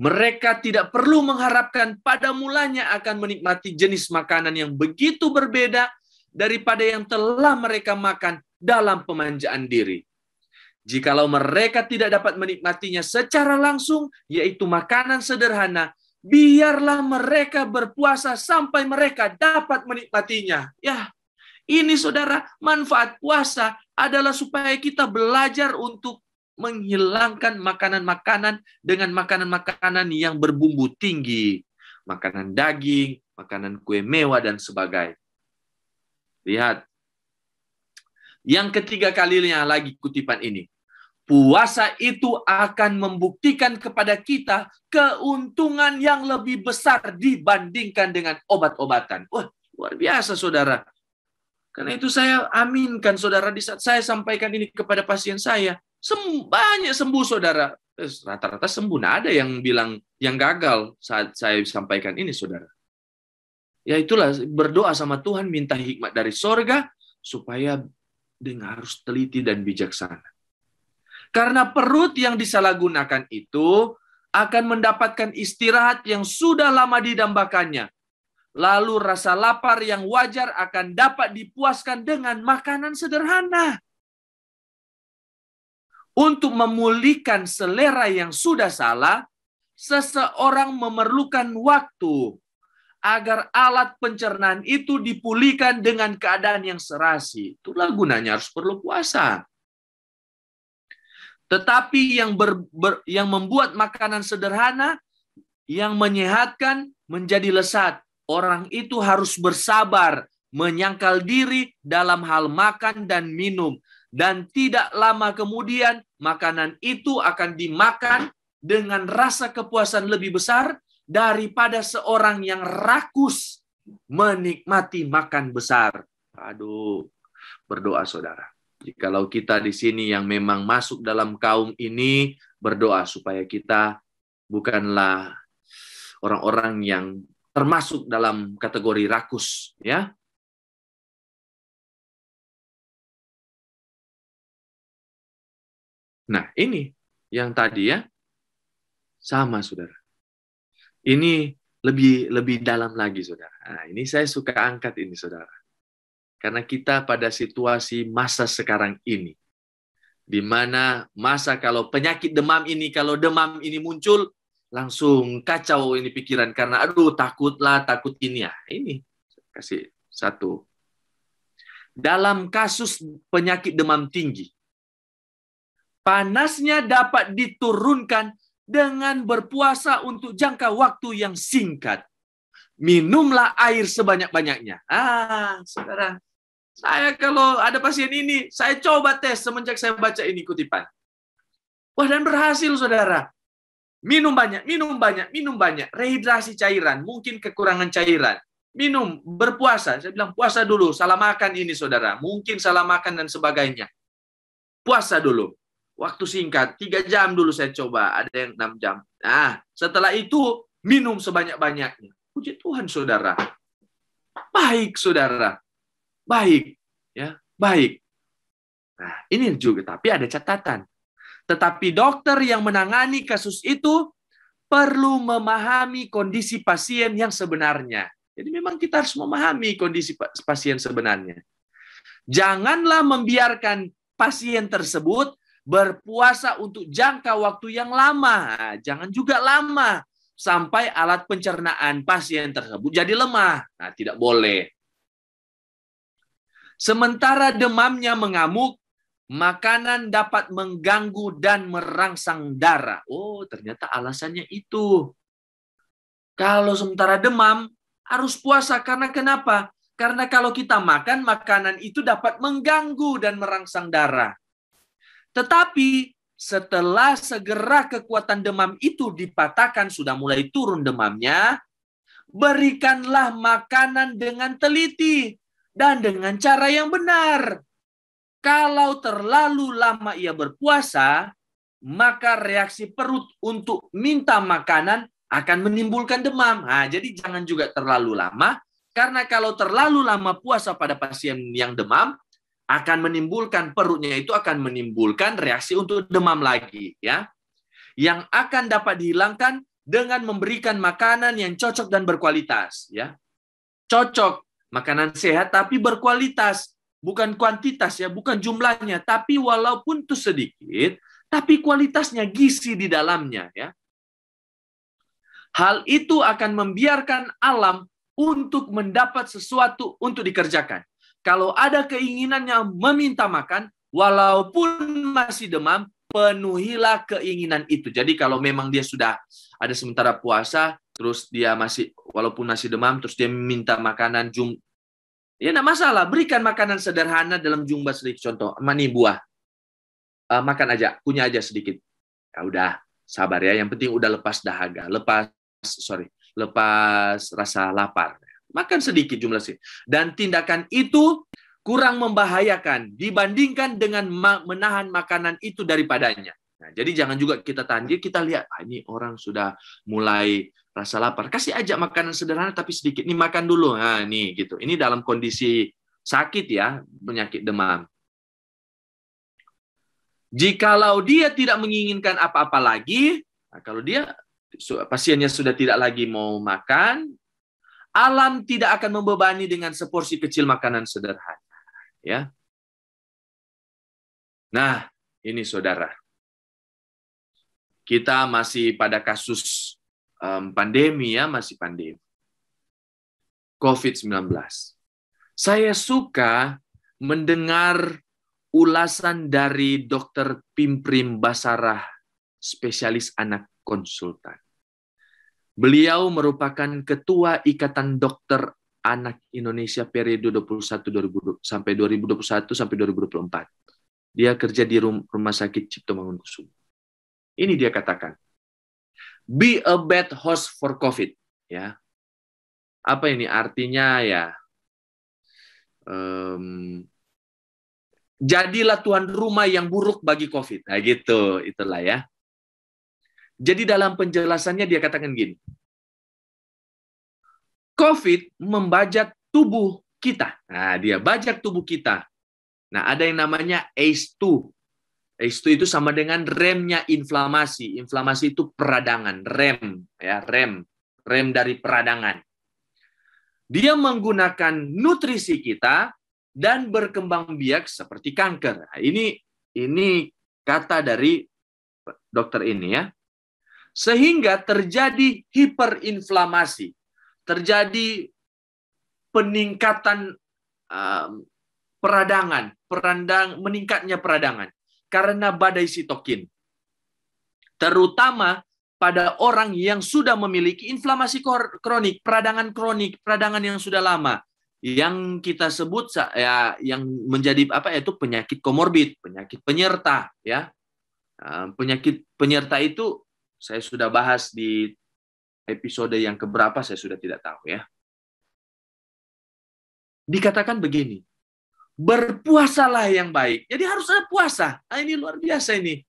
mereka tidak perlu mengharapkan pada mulanya akan menikmati jenis makanan yang begitu berbeda daripada yang telah mereka makan dalam pemanjaan diri. Jikalau mereka tidak dapat menikmatinya secara langsung, yaitu makanan sederhana, biarlah mereka berpuasa sampai mereka dapat menikmatinya. Ya, ini saudara, manfaat puasa adalah supaya kita belajar untuk menghilangkan makanan-makanan dengan makanan-makanan yang berbumbu tinggi. Makanan daging, makanan kue mewah, dan sebagainya. Lihat. Yang ketiga kalinya lagi kutipan ini puasa itu akan membuktikan kepada kita keuntungan yang lebih besar dibandingkan dengan obat-obatan. Wah, luar biasa saudara. Karena itu saya aminkan saudara di saat saya sampaikan ini kepada pasien saya. Sem banyak sembuh saudara. Rata-rata sembuh. Nah ada yang bilang yang gagal saat saya sampaikan ini saudara. Ya itulah berdoa sama Tuhan minta hikmat dari sorga supaya dengan harus teliti dan bijaksana. Karena perut yang disalahgunakan itu akan mendapatkan istirahat yang sudah lama didambakannya. Lalu rasa lapar yang wajar akan dapat dipuaskan dengan makanan sederhana. Untuk memulihkan selera yang sudah salah, seseorang memerlukan waktu agar alat pencernaan itu dipulihkan dengan keadaan yang serasi. Itulah gunanya harus perlu puasa. Tetapi yang ber, ber, yang membuat makanan sederhana yang menyehatkan menjadi lesat. Orang itu harus bersabar, menyangkal diri dalam hal makan dan minum dan tidak lama kemudian makanan itu akan dimakan dengan rasa kepuasan lebih besar daripada seorang yang rakus menikmati makan besar. Aduh, berdoa saudara. Jikalau kita di sini yang memang masuk dalam kaum ini, berdoa supaya kita bukanlah orang-orang yang termasuk dalam kategori rakus, ya. Nah, ini yang tadi ya. Sama, Saudara. Ini lebih lebih dalam lagi, Saudara. Nah, ini saya suka angkat ini, Saudara karena kita pada situasi masa sekarang ini, di mana masa kalau penyakit demam ini, kalau demam ini muncul, langsung kacau ini pikiran karena aduh takutlah takut ini ya ini kasih satu dalam kasus penyakit demam tinggi panasnya dapat diturunkan dengan berpuasa untuk jangka waktu yang singkat minumlah air sebanyak-banyaknya ah sekarang. Saya kalau ada pasien ini, saya coba tes semenjak saya baca ini kutipan. Wah dan berhasil saudara. Minum banyak, minum banyak, minum banyak. Rehidrasi cairan, mungkin kekurangan cairan. Minum, berpuasa. Saya bilang puasa dulu, salah makan ini saudara. Mungkin salah makan dan sebagainya. Puasa dulu. Waktu singkat, tiga jam dulu saya coba. Ada yang enam jam. Nah, setelah itu minum sebanyak-banyaknya. Puji Tuhan saudara. Baik saudara baik, ya, baik. Nah, ini juga tapi ada catatan. Tetapi dokter yang menangani kasus itu perlu memahami kondisi pasien yang sebenarnya. Jadi memang kita harus memahami kondisi pasien sebenarnya. Janganlah membiarkan pasien tersebut berpuasa untuk jangka waktu yang lama. Jangan juga lama sampai alat pencernaan pasien tersebut jadi lemah. Nah, tidak boleh. Sementara demamnya mengamuk, makanan dapat mengganggu dan merangsang darah. Oh, ternyata alasannya itu. Kalau sementara demam, harus puasa. Karena kenapa? Karena kalau kita makan, makanan itu dapat mengganggu dan merangsang darah. Tetapi setelah segera kekuatan demam itu dipatahkan, sudah mulai turun demamnya, berikanlah makanan dengan teliti dan dengan cara yang benar. Kalau terlalu lama ia berpuasa, maka reaksi perut untuk minta makanan akan menimbulkan demam. Nah, jadi jangan juga terlalu lama, karena kalau terlalu lama puasa pada pasien yang demam, akan menimbulkan perutnya itu akan menimbulkan reaksi untuk demam lagi. ya Yang akan dapat dihilangkan dengan memberikan makanan yang cocok dan berkualitas. ya Cocok Makanan sehat tapi berkualitas, bukan kuantitas ya, bukan jumlahnya, tapi walaupun itu sedikit, tapi kualitasnya gizi di dalamnya ya. Hal itu akan membiarkan alam untuk mendapat sesuatu untuk dikerjakan. Kalau ada keinginannya meminta makan, walaupun masih demam, penuhilah keinginan itu. Jadi kalau memang dia sudah ada sementara puasa, terus dia masih walaupun masih demam terus dia minta makanan jum ya enggak masalah berikan makanan sederhana dalam jumlah sedikit contoh mani buah uh, makan aja punya aja sedikit ya udah sabar ya yang penting udah lepas dahaga lepas sorry lepas rasa lapar makan sedikit jumlah sih dan tindakan itu kurang membahayakan dibandingkan dengan menahan makanan itu daripadanya Nah, jadi jangan juga kita tahan kita lihat ah, ini orang sudah mulai rasa lapar. Kasih aja makanan sederhana tapi sedikit. ini makan dulu. Nah, nih gitu. Ini dalam kondisi sakit ya, penyakit demam. Jikalau dia tidak menginginkan apa-apa lagi, nah kalau dia pasiennya sudah tidak lagi mau makan, alam tidak akan membebani dengan seporsi kecil makanan sederhana, ya. Nah, ini saudara. Kita masih pada kasus um, pandemi ya, masih pandemi. COVID-19. Saya suka mendengar ulasan dari Dokter Pimprim Basarah, spesialis anak konsultan. Beliau merupakan ketua Ikatan Dokter Anak Indonesia periode 21 2020, sampai 2021 sampai 2024. Dia kerja di Rumah Sakit Cipto Mangunkusumo. Ini dia katakan. Be a bad host for COVID. Ya, apa ini artinya ya? Um, jadilah tuan rumah yang buruk bagi COVID. Nah gitu, itulah ya. Jadi dalam penjelasannya dia katakan gini. COVID membajak tubuh kita. Nah, dia bajak tubuh kita. Nah, ada yang namanya ACE2 itu itu sama dengan remnya inflamasi. Inflamasi itu peradangan, rem, ya rem, rem dari peradangan. Dia menggunakan nutrisi kita dan berkembang biak seperti kanker. Nah, ini ini kata dari dokter ini ya. Sehingga terjadi hiperinflamasi, terjadi peningkatan um, peradangan, perandang meningkatnya peradangan karena badai sitokin. Terutama pada orang yang sudah memiliki inflamasi kronik, peradangan kronik, peradangan yang sudah lama yang kita sebut ya yang menjadi apa itu penyakit komorbid, penyakit penyerta ya. Ehm, penyakit penyerta itu saya sudah bahas di episode yang keberapa saya sudah tidak tahu ya. Dikatakan begini, berpuasalah yang baik. Jadi harus ada puasa. Nah, ini luar biasa ini.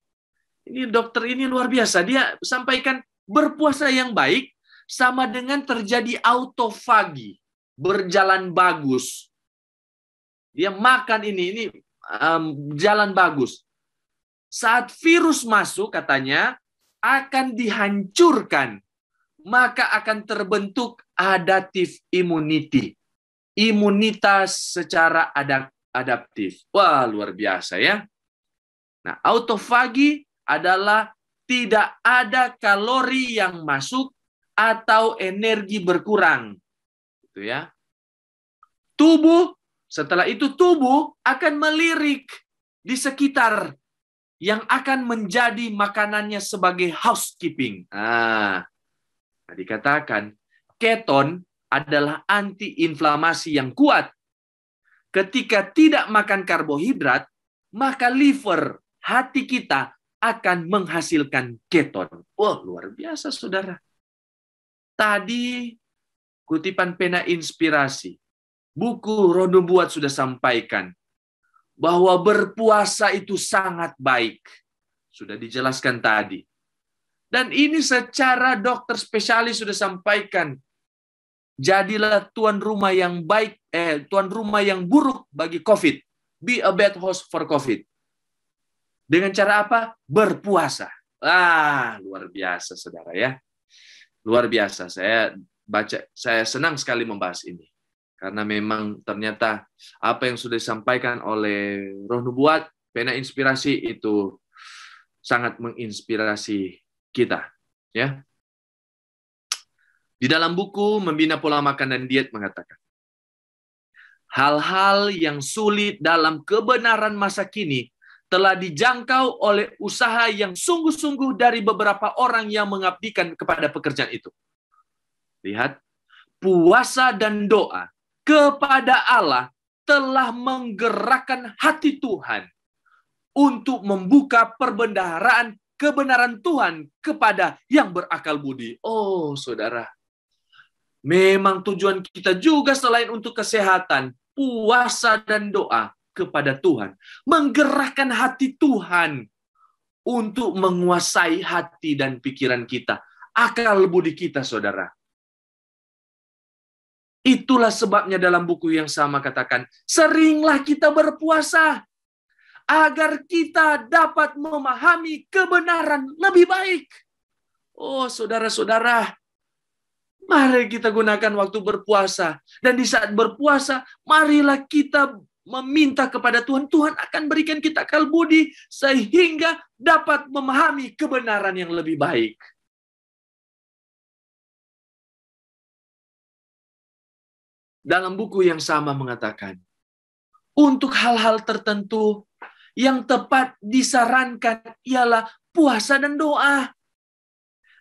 Ini dokter ini luar biasa. Dia sampaikan berpuasa yang baik sama dengan terjadi autofagi, berjalan bagus. Dia makan ini, ini um, jalan bagus. Saat virus masuk katanya akan dihancurkan, maka akan terbentuk adaptive immunity imunitas secara adaptif. Wah, luar biasa ya. Nah, autofagi adalah tidak ada kalori yang masuk atau energi berkurang. Gitu ya. Tubuh setelah itu tubuh akan melirik di sekitar yang akan menjadi makanannya sebagai housekeeping. Ah, dikatakan keton adalah antiinflamasi yang kuat Ketika tidak makan karbohidrat, maka liver, hati kita akan menghasilkan keton. Wah, luar biasa saudara. Tadi kutipan pena inspirasi, buku Rondo Buat sudah sampaikan bahwa berpuasa itu sangat baik. Sudah dijelaskan tadi. Dan ini secara dokter spesialis sudah sampaikan. Jadilah tuan rumah yang baik eh tuan rumah yang buruk bagi COVID. Be a bad host for COVID. Dengan cara apa? Berpuasa. Ah, luar biasa saudara ya. Luar biasa. Saya baca saya senang sekali membahas ini. Karena memang ternyata apa yang sudah disampaikan oleh Roh Nubuat, pena inspirasi itu sangat menginspirasi kita, ya. Di dalam buku Membina Pola Makan dan Diet mengatakan, Hal-hal yang sulit dalam kebenaran masa kini telah dijangkau oleh usaha yang sungguh-sungguh dari beberapa orang yang mengabdikan kepada pekerjaan itu. Lihat, puasa dan doa kepada Allah telah menggerakkan hati Tuhan untuk membuka perbendaharaan kebenaran Tuhan kepada yang berakal budi. Oh, saudara, memang tujuan kita juga selain untuk kesehatan, puasa dan doa kepada Tuhan, menggerakkan hati Tuhan untuk menguasai hati dan pikiran kita, akal budi kita, saudara. Itulah sebabnya dalam buku yang sama katakan, seringlah kita berpuasa agar kita dapat memahami kebenaran lebih baik. Oh, saudara-saudara, Mari kita gunakan waktu berpuasa. Dan di saat berpuasa, marilah kita meminta kepada Tuhan. Tuhan akan berikan kita kalbudi sehingga dapat memahami kebenaran yang lebih baik. Dalam buku yang sama mengatakan, untuk hal-hal tertentu yang tepat disarankan ialah puasa dan doa.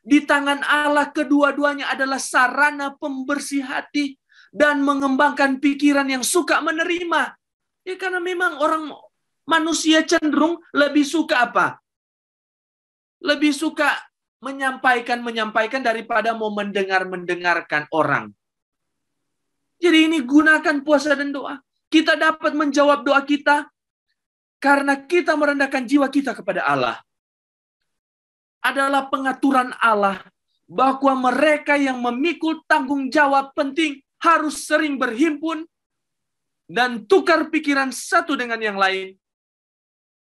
Di tangan Allah kedua-duanya adalah sarana pembersih hati dan mengembangkan pikiran yang suka menerima. Ya karena memang orang manusia cenderung lebih suka apa? Lebih suka menyampaikan-menyampaikan daripada mau mendengar-mendengarkan orang. Jadi ini gunakan puasa dan doa. Kita dapat menjawab doa kita karena kita merendahkan jiwa kita kepada Allah adalah pengaturan Allah bahwa mereka yang memikul tanggung jawab penting harus sering berhimpun dan tukar pikiran satu dengan yang lain,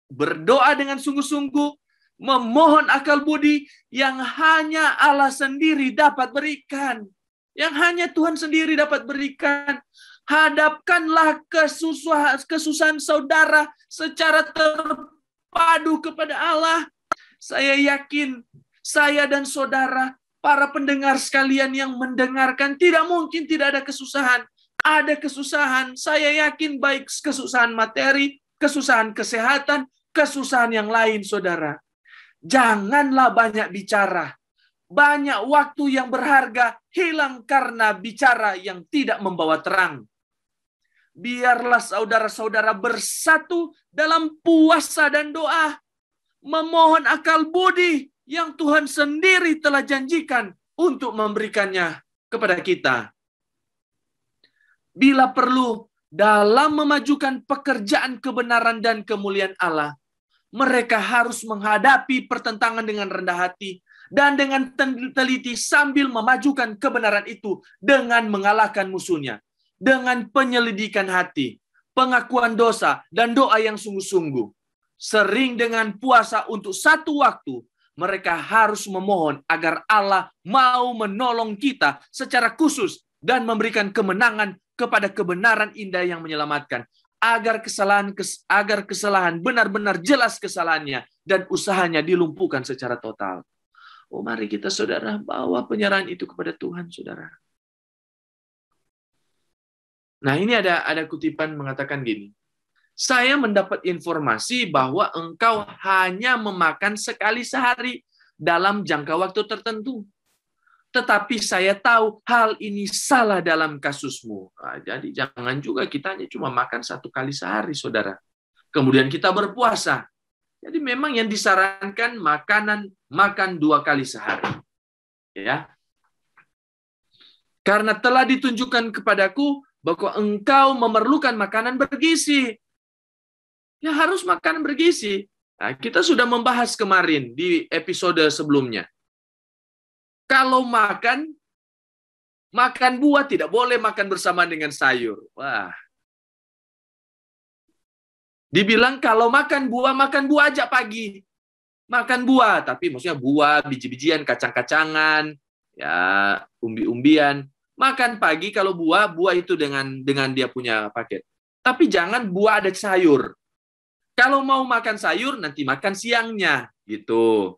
berdoa dengan sungguh-sungguh, memohon akal budi yang hanya Allah sendiri dapat berikan, yang hanya Tuhan sendiri dapat berikan. Hadapkanlah kesusahan, saudara secara terpadu kepada Allah saya yakin saya dan saudara, para pendengar sekalian yang mendengarkan, tidak mungkin tidak ada kesusahan. Ada kesusahan, saya yakin baik kesusahan materi, kesusahan kesehatan, kesusahan yang lain, saudara. Janganlah banyak bicara. Banyak waktu yang berharga hilang karena bicara yang tidak membawa terang biarlah saudara-saudara bersatu dalam puasa dan doa memohon akal budi yang Tuhan sendiri telah janjikan untuk memberikannya kepada kita. Bila perlu, dalam memajukan pekerjaan kebenaran dan kemuliaan Allah, mereka harus menghadapi pertentangan dengan rendah hati dan dengan teliti sambil memajukan kebenaran itu dengan mengalahkan musuhnya, dengan penyelidikan hati, pengakuan dosa, dan doa yang sungguh-sungguh sering dengan puasa untuk satu waktu, mereka harus memohon agar Allah mau menolong kita secara khusus dan memberikan kemenangan kepada kebenaran indah yang menyelamatkan agar kesalahan agar kesalahan benar-benar jelas kesalahannya dan usahanya dilumpuhkan secara total. Oh mari kita saudara bawa penyerahan itu kepada Tuhan saudara. Nah ini ada ada kutipan mengatakan gini saya mendapat informasi bahwa engkau hanya memakan sekali sehari dalam jangka waktu tertentu. Tetapi saya tahu hal ini salah dalam kasusmu. Nah, jadi jangan juga kita hanya cuma makan satu kali sehari, saudara. Kemudian kita berpuasa. Jadi memang yang disarankan makanan makan dua kali sehari. Ya. Karena telah ditunjukkan kepadaku bahwa engkau memerlukan makanan bergizi Ya harus makan bergizi. Nah, kita sudah membahas kemarin di episode sebelumnya. Kalau makan, makan buah tidak boleh makan bersama dengan sayur. Wah. Dibilang kalau makan buah, makan buah aja pagi. Makan buah, tapi maksudnya buah, biji-bijian, kacang-kacangan, ya umbi-umbian. Makan pagi kalau buah, buah itu dengan dengan dia punya paket. Tapi jangan buah ada sayur. Kalau mau makan sayur, nanti makan siangnya. Gitu.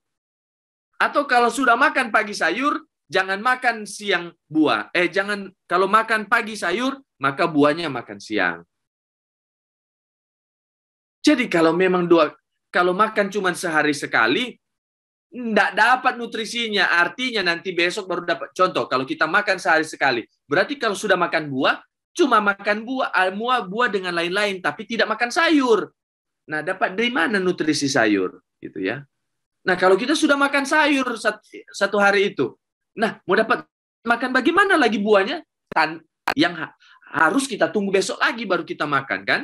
Atau kalau sudah makan pagi sayur, jangan makan siang buah. Eh, jangan kalau makan pagi sayur, maka buahnya makan siang. Jadi kalau memang dua kalau makan cuma sehari sekali tidak dapat nutrisinya. Artinya nanti besok baru dapat. Contoh, kalau kita makan sehari sekali, berarti kalau sudah makan buah, cuma makan buah, almuah ah, buah dengan lain-lain, tapi tidak makan sayur. Nah, dapat dari mana nutrisi sayur gitu ya? Nah, kalau kita sudah makan sayur satu hari itu, nah mau dapat makan bagaimana lagi buahnya? Tan yang ha harus kita tunggu besok lagi baru kita makan kan?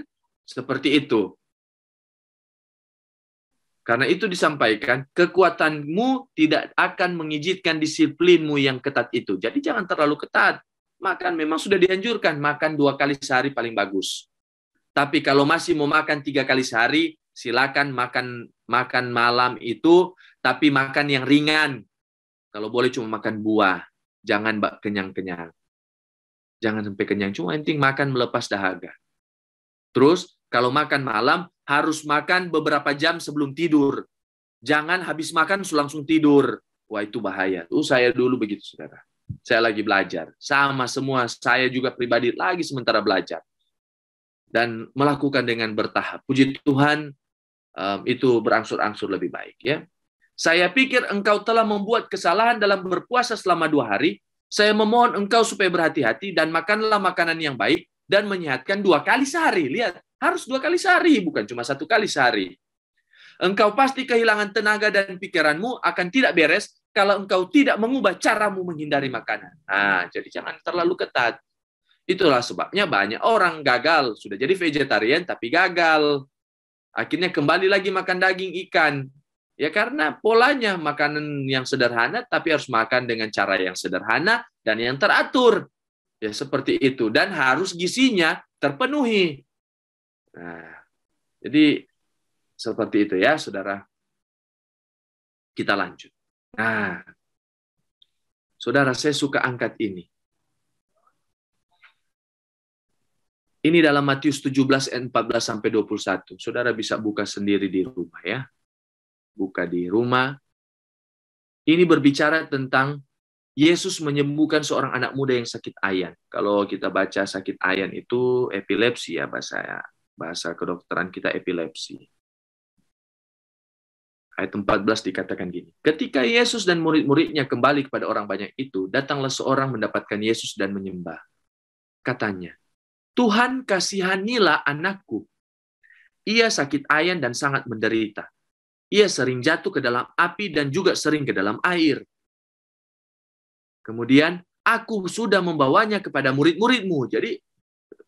Seperti itu. Karena itu disampaikan, kekuatanmu tidak akan mengizinkan disiplinmu yang ketat itu. Jadi jangan terlalu ketat. Makan memang sudah dianjurkan, makan dua kali sehari paling bagus. Tapi kalau masih mau makan tiga kali sehari, silakan makan makan malam itu, tapi makan yang ringan. Kalau boleh cuma makan buah, jangan bak kenyang-kenyang. Jangan sampai kenyang, cuma penting makan melepas dahaga. Terus kalau makan malam harus makan beberapa jam sebelum tidur. Jangan habis makan langsung tidur. Wah itu bahaya. Tuh saya dulu begitu saudara. Saya lagi belajar. Sama semua saya juga pribadi lagi sementara belajar dan melakukan dengan bertahap. Puji Tuhan um, itu berangsur-angsur lebih baik ya. Saya pikir engkau telah membuat kesalahan dalam berpuasa selama dua hari. Saya memohon engkau supaya berhati-hati dan makanlah makanan yang baik dan menyehatkan dua kali sehari. Lihat, harus dua kali sehari, bukan cuma satu kali sehari. Engkau pasti kehilangan tenaga dan pikiranmu akan tidak beres kalau engkau tidak mengubah caramu menghindari makanan. Nah, jadi jangan terlalu ketat. Itulah sebabnya banyak orang gagal. Sudah jadi vegetarian tapi gagal. Akhirnya kembali lagi makan daging ikan. Ya karena polanya makanan yang sederhana tapi harus makan dengan cara yang sederhana dan yang teratur. Ya seperti itu. Dan harus gizinya terpenuhi. Nah, jadi seperti itu ya saudara. Kita lanjut. Nah, saudara saya suka angkat ini Ini dalam Matius 17 ayat 14 sampai 21. Saudara bisa buka sendiri di rumah ya. Buka di rumah. Ini berbicara tentang Yesus menyembuhkan seorang anak muda yang sakit ayan. Kalau kita baca sakit ayan itu epilepsi ya bahasa bahasa kedokteran kita epilepsi. Ayat 14 dikatakan gini. Ketika Yesus dan murid-muridnya kembali kepada orang banyak itu, datanglah seorang mendapatkan Yesus dan menyembah. Katanya, Tuhan kasihanilah anakku. Ia sakit ayan dan sangat menderita. Ia sering jatuh ke dalam api dan juga sering ke dalam air. Kemudian, aku sudah membawanya kepada murid-muridmu. Jadi,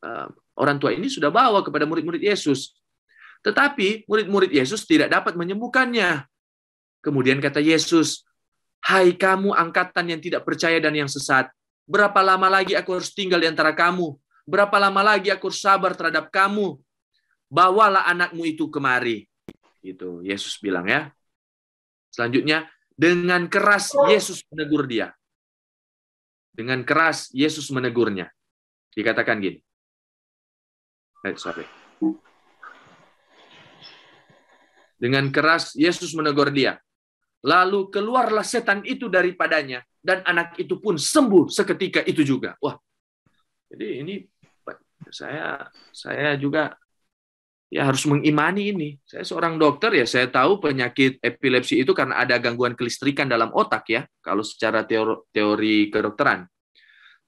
eh, orang tua ini sudah bawa kepada murid-murid Yesus. Tetapi, murid-murid Yesus tidak dapat menyembuhkannya. Kemudian kata Yesus, Hai kamu angkatan yang tidak percaya dan yang sesat, berapa lama lagi aku harus tinggal di antara kamu? Berapa lama lagi aku sabar terhadap kamu? Bawalah anakmu itu kemari. Itu Yesus bilang ya. Selanjutnya, dengan keras Yesus menegur dia. Dengan keras Yesus menegurnya. Dikatakan gini. Eh, sorry. Dengan keras Yesus menegur dia. Lalu keluarlah setan itu daripadanya dan anak itu pun sembuh seketika itu juga. Wah. Jadi ini saya saya juga ya harus mengimani ini. Saya seorang dokter ya, saya tahu penyakit epilepsi itu karena ada gangguan kelistrikan dalam otak ya, kalau secara teori, teori kedokteran.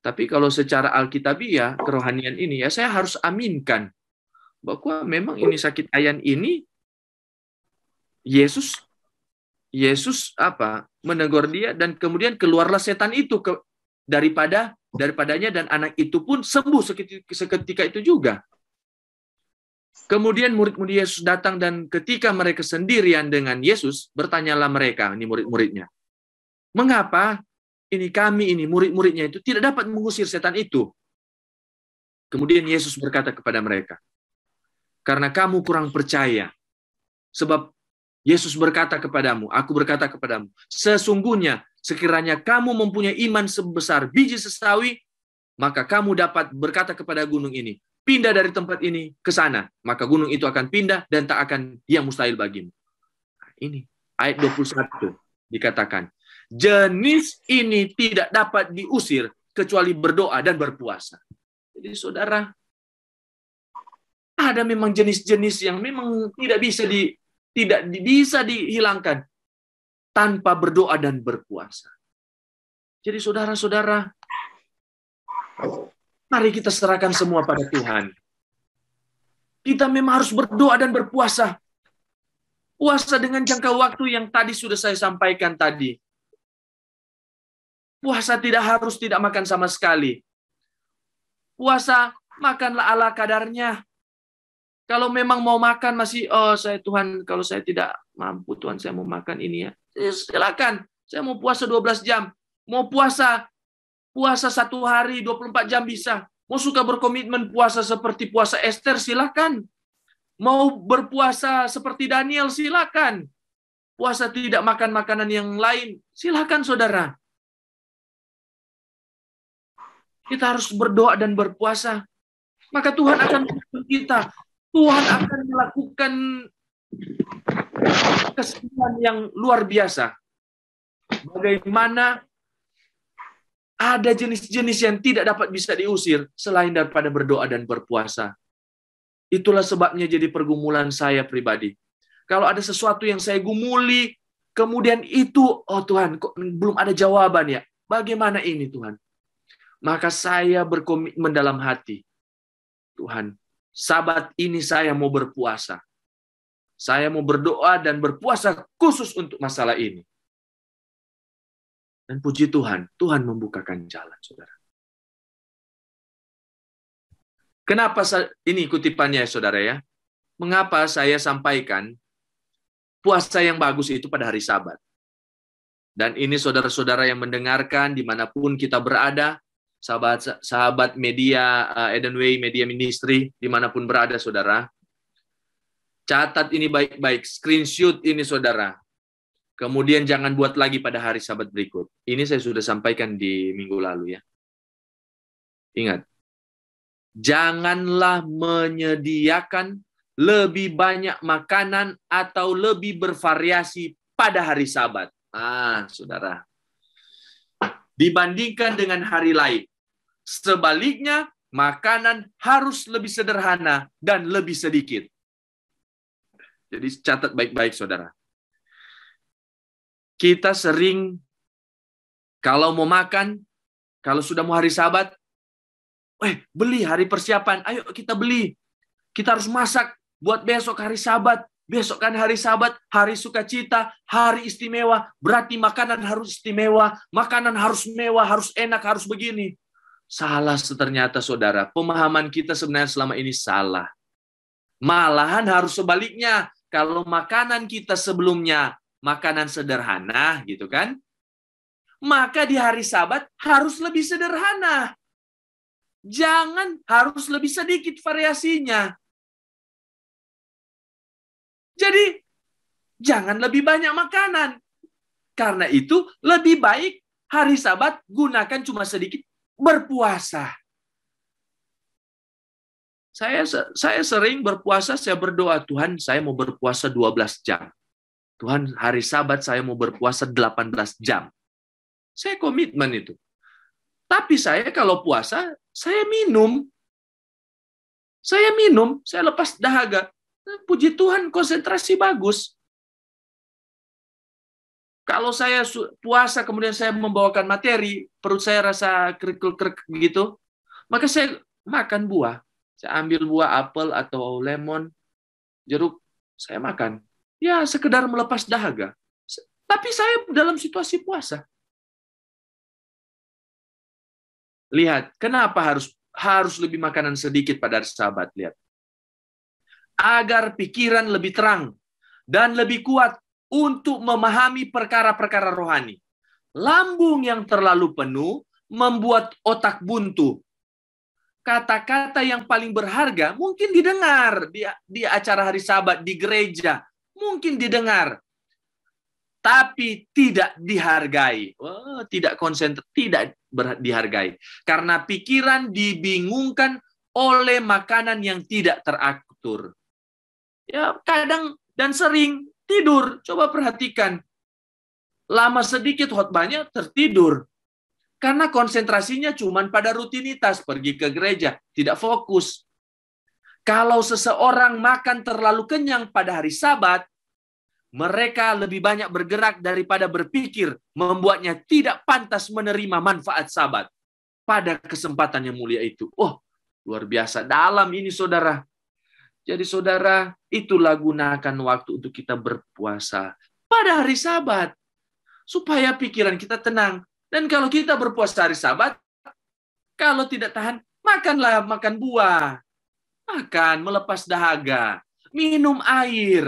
Tapi kalau secara alkitabiah ya, kerohanian ini ya saya harus aminkan bahwa memang ini sakit ayan ini Yesus Yesus apa menegur dia dan kemudian keluarlah setan itu ke daripada daripadanya dan anak itu pun sembuh seketika, seketika itu juga. Kemudian murid-murid Yesus datang dan ketika mereka sendirian dengan Yesus, bertanyalah mereka, ini murid-muridnya. Mengapa ini kami, ini murid-muridnya itu tidak dapat mengusir setan itu? Kemudian Yesus berkata kepada mereka, karena kamu kurang percaya, sebab Yesus berkata kepadamu, aku berkata kepadamu, sesungguhnya sekiranya kamu mempunyai iman sebesar biji sesawi, maka kamu dapat berkata kepada gunung ini, pindah dari tempat ini ke sana, maka gunung itu akan pindah dan tak akan yang mustahil bagimu. Nah, ini ayat 21 dikatakan, jenis ini tidak dapat diusir kecuali berdoa dan berpuasa. Jadi saudara, ada memang jenis-jenis yang memang tidak bisa di, tidak bisa dihilangkan tanpa berdoa dan berpuasa. Jadi saudara-saudara, mari kita serahkan semua pada Tuhan. Kita memang harus berdoa dan berpuasa. Puasa dengan jangka waktu yang tadi sudah saya sampaikan tadi. Puasa tidak harus tidak makan sama sekali. Puasa makanlah ala kadarnya. Kalau memang mau makan masih, oh saya Tuhan, kalau saya tidak mampu Tuhan, saya mau makan ini ya. ya silakan, saya mau puasa 12 jam. Mau puasa, puasa satu hari 24 jam bisa. Mau suka berkomitmen puasa seperti puasa Esther, silakan. Mau berpuasa seperti Daniel, silakan. Puasa tidak makan makanan yang lain, silakan saudara. Kita harus berdoa dan berpuasa maka Tuhan akan menolong kita. Tuhan akan melakukan kesembuhan yang luar biasa. Bagaimana ada jenis-jenis yang tidak dapat bisa diusir selain daripada berdoa dan berpuasa. Itulah sebabnya jadi pergumulan saya pribadi. Kalau ada sesuatu yang saya gumuli, kemudian itu, oh Tuhan, kok belum ada jawaban ya? Bagaimana ini Tuhan? Maka saya berkomitmen dalam hati. Tuhan, Sabat ini saya mau berpuasa. Saya mau berdoa dan berpuasa khusus untuk masalah ini. Dan puji Tuhan, Tuhan membukakan jalan, saudara. Kenapa ini kutipannya, saudara ya? Mengapa saya sampaikan puasa yang bagus itu pada hari Sabat? Dan ini saudara-saudara yang mendengarkan dimanapun kita berada, sahabat sahabat media uh, Way Media Ministry dimanapun berada saudara. Catat ini baik-baik, screenshot ini saudara. Kemudian jangan buat lagi pada hari sabat berikut. Ini saya sudah sampaikan di minggu lalu ya. Ingat, janganlah menyediakan lebih banyak makanan atau lebih bervariasi pada hari sabat. Ah, saudara. Dibandingkan dengan hari lain. Sebaliknya, makanan harus lebih sederhana dan lebih sedikit. Jadi catat baik-baik saudara. Kita sering kalau mau makan, kalau sudah mau hari sabat, eh beli hari persiapan, ayo kita beli. Kita harus masak buat besok hari sabat. Besok kan hari sabat, hari sukacita, hari istimewa. Berarti makanan harus istimewa, makanan harus mewah, harus enak, harus begini. Salah ternyata saudara. Pemahaman kita sebenarnya selama ini salah. Malahan harus sebaliknya. Kalau makanan kita sebelumnya makanan sederhana gitu kan. Maka di hari sabat harus lebih sederhana. Jangan harus lebih sedikit variasinya. Jadi jangan lebih banyak makanan. Karena itu lebih baik hari sabat gunakan cuma sedikit berpuasa. Saya saya sering berpuasa, saya berdoa, Tuhan, saya mau berpuasa 12 jam. Tuhan, hari Sabat saya mau berpuasa 18 jam. Saya komitmen itu. Tapi saya kalau puasa, saya minum. Saya minum, saya lepas dahaga. Puji Tuhan, konsentrasi bagus. Kalau saya puasa kemudian saya membawakan materi, perut saya rasa kerikil-kerik begitu, maka saya makan buah. Saya ambil buah apel atau lemon, jeruk, saya makan. Ya, sekedar melepas dahaga. Tapi saya dalam situasi puasa. Lihat, kenapa harus harus lebih makanan sedikit pada sahabat, lihat. Agar pikiran lebih terang dan lebih kuat untuk memahami perkara-perkara rohani. Lambung yang terlalu penuh membuat otak buntu. Kata-kata yang paling berharga mungkin didengar di, di acara hari Sabat di gereja, mungkin didengar, tapi tidak dihargai. Oh, tidak konsentrasi, tidak dihargai. Karena pikiran dibingungkan oleh makanan yang tidak teratur. Ya, kadang dan sering tidur. Coba perhatikan. Lama sedikit khotbahnya tertidur. Karena konsentrasinya cuma pada rutinitas, pergi ke gereja, tidak fokus. Kalau seseorang makan terlalu kenyang pada hari sabat, mereka lebih banyak bergerak daripada berpikir, membuatnya tidak pantas menerima manfaat sabat pada kesempatan yang mulia itu. Oh, luar biasa. Dalam ini saudara, jadi saudara, itulah gunakan waktu untuk kita berpuasa pada hari sabat. Supaya pikiran kita tenang. Dan kalau kita berpuasa hari sabat, kalau tidak tahan, makanlah makan buah. Makan, melepas dahaga. Minum air.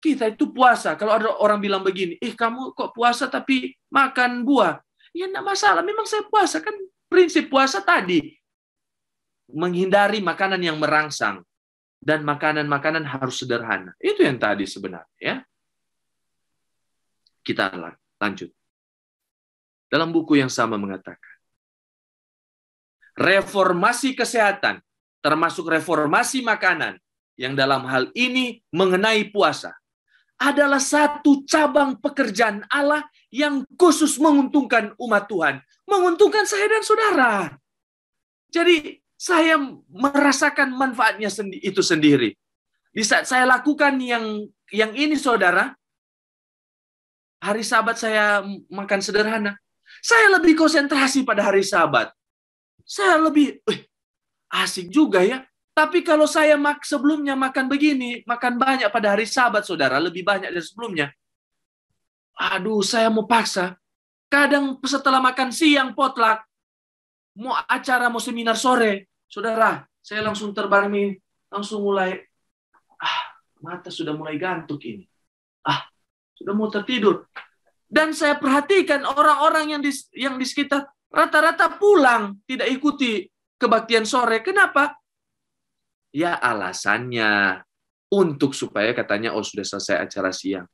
Kita itu puasa. Kalau ada orang bilang begini, eh kamu kok puasa tapi makan buah? Ya enggak masalah, memang saya puasa. Kan prinsip puasa tadi. Menghindari makanan yang merangsang dan makanan-makanan harus sederhana. Itu yang tadi sebenarnya ya. Kita lanjut. Dalam buku yang sama mengatakan reformasi kesehatan termasuk reformasi makanan yang dalam hal ini mengenai puasa adalah satu cabang pekerjaan Allah yang khusus menguntungkan umat Tuhan, menguntungkan saya dan saudara. Jadi saya merasakan manfaatnya sendi itu sendiri. Di saat saya lakukan yang yang ini saudara, hari sabat saya makan sederhana. Saya lebih konsentrasi pada hari sabat. Saya lebih, eh, asik juga ya. Tapi kalau saya mak sebelumnya makan begini, makan banyak pada hari sabat saudara, lebih banyak dari sebelumnya. Aduh, saya mau paksa. Kadang setelah makan siang potluck, mau acara, mau seminar sore, Saudara, saya langsung ini, langsung mulai, ah, mata sudah mulai gantuk ini. Ah, sudah mau tertidur. Dan saya perhatikan orang-orang yang di, yang di sekitar rata-rata pulang, tidak ikuti kebaktian sore. Kenapa? Ya alasannya untuk supaya katanya oh sudah selesai acara siang.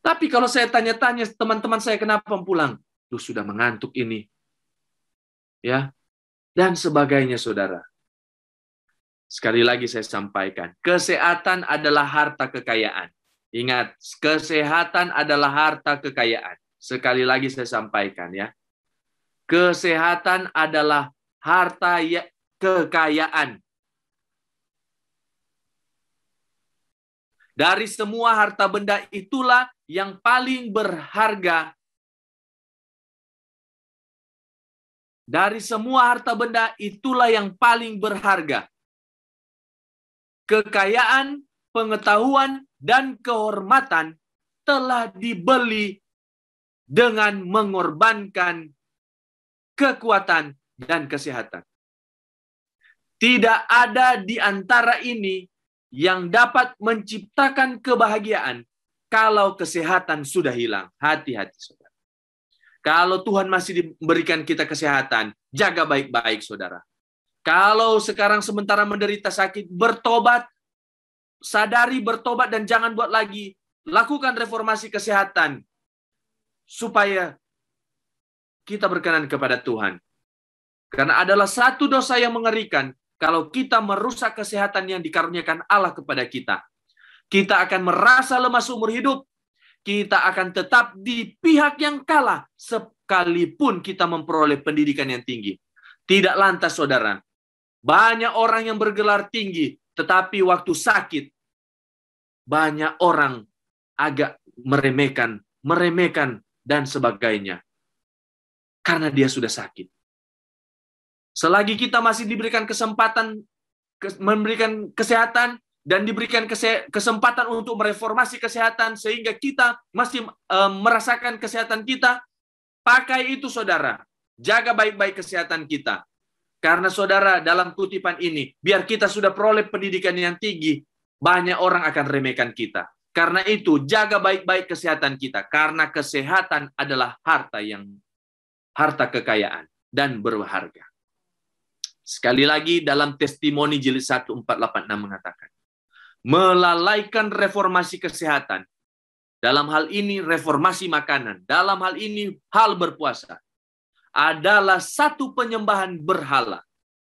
Tapi kalau saya tanya-tanya teman-teman saya kenapa pulang? lu sudah mengantuk ini. Ya dan sebagainya, saudara. Sekali lagi saya sampaikan, kesehatan adalah harta kekayaan. Ingat, kesehatan adalah harta kekayaan. Sekali lagi saya sampaikan ya. Kesehatan adalah harta ya, kekayaan. Dari semua harta benda itulah yang paling berharga Dari semua harta benda, itulah yang paling berharga. Kekayaan, pengetahuan, dan kehormatan telah dibeli dengan mengorbankan kekuatan dan kesehatan. Tidak ada di antara ini yang dapat menciptakan kebahagiaan kalau kesehatan sudah hilang. Hati-hati, saudara. Kalau Tuhan masih diberikan kita kesehatan, jaga baik-baik, saudara. Kalau sekarang sementara menderita sakit, bertobat, sadari bertobat dan jangan buat lagi. Lakukan reformasi kesehatan supaya kita berkenan kepada Tuhan. Karena adalah satu dosa yang mengerikan kalau kita merusak kesehatan yang dikaruniakan Allah kepada kita. Kita akan merasa lemah seumur hidup kita akan tetap di pihak yang kalah sekalipun kita memperoleh pendidikan yang tinggi. Tidak lantas saudara, banyak orang yang bergelar tinggi tetapi waktu sakit banyak orang agak meremehkan, meremehkan dan sebagainya. Karena dia sudah sakit. Selagi kita masih diberikan kesempatan memberikan kesehatan, dan diberikan kesempatan untuk mereformasi kesehatan sehingga kita masih e, merasakan kesehatan kita, pakai itu saudara. Jaga baik-baik kesehatan kita. Karena saudara dalam kutipan ini, biar kita sudah peroleh pendidikan yang tinggi, banyak orang akan remehkan kita. Karena itu jaga baik-baik kesehatan kita karena kesehatan adalah harta yang harta kekayaan dan berharga. Sekali lagi dalam testimoni jilid 1486 mengatakan, melalaikan reformasi kesehatan. Dalam hal ini reformasi makanan, dalam hal ini hal berpuasa. Adalah satu penyembahan berhala,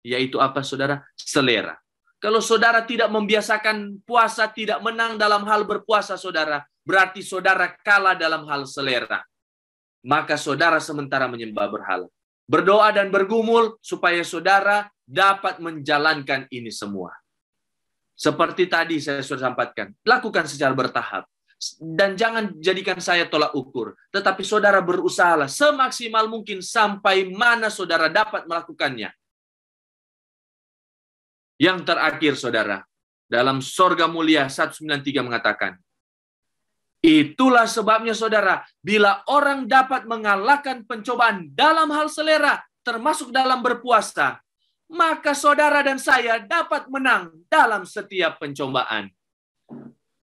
yaitu apa saudara? Selera. Kalau saudara tidak membiasakan puasa, tidak menang dalam hal berpuasa saudara, berarti saudara kalah dalam hal selera. Maka saudara sementara menyembah berhala. Berdoa dan bergumul supaya saudara dapat menjalankan ini semua. Seperti tadi saya sudah sampaikan, lakukan secara bertahap. Dan jangan jadikan saya tolak ukur. Tetapi saudara berusaha semaksimal mungkin sampai mana saudara dapat melakukannya. Yang terakhir saudara, dalam sorga mulia 193 mengatakan, Itulah sebabnya saudara, bila orang dapat mengalahkan pencobaan dalam hal selera, termasuk dalam berpuasa, maka saudara dan saya dapat menang dalam setiap pencobaan.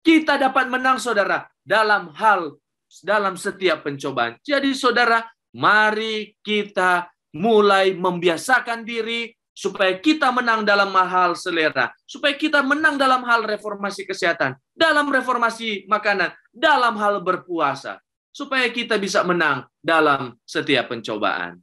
Kita dapat menang saudara dalam hal dalam setiap pencobaan. Jadi saudara, mari kita mulai membiasakan diri supaya kita menang dalam hal selera, supaya kita menang dalam hal reformasi kesehatan, dalam reformasi makanan, dalam hal berpuasa, supaya kita bisa menang dalam setiap pencobaan.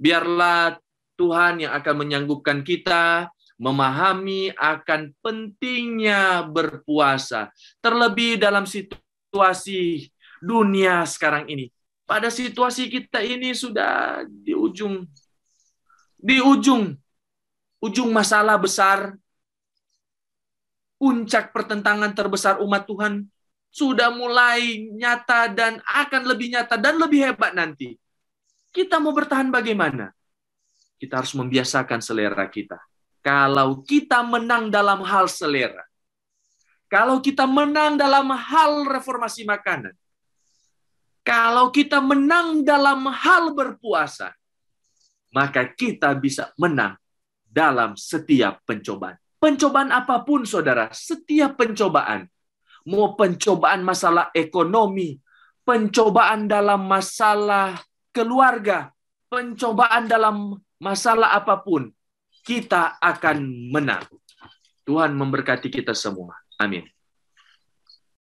Biarlah Tuhan yang akan menyanggupkan kita memahami akan pentingnya berpuasa, terlebih dalam situasi dunia sekarang ini. Pada situasi kita ini sudah di ujung di ujung ujung masalah besar puncak pertentangan terbesar umat Tuhan sudah mulai nyata dan akan lebih nyata dan lebih hebat nanti. Kita mau bertahan bagaimana? Kita harus membiasakan selera kita. Kalau kita menang dalam hal selera, kalau kita menang dalam hal reformasi makanan, kalau kita menang dalam hal berpuasa, maka kita bisa menang dalam setiap pencobaan. Pencobaan apapun, saudara, setiap pencobaan, mau pencobaan masalah ekonomi, pencobaan dalam masalah keluarga, pencobaan dalam masalah apapun, kita akan menang. Tuhan memberkati kita semua. Amin.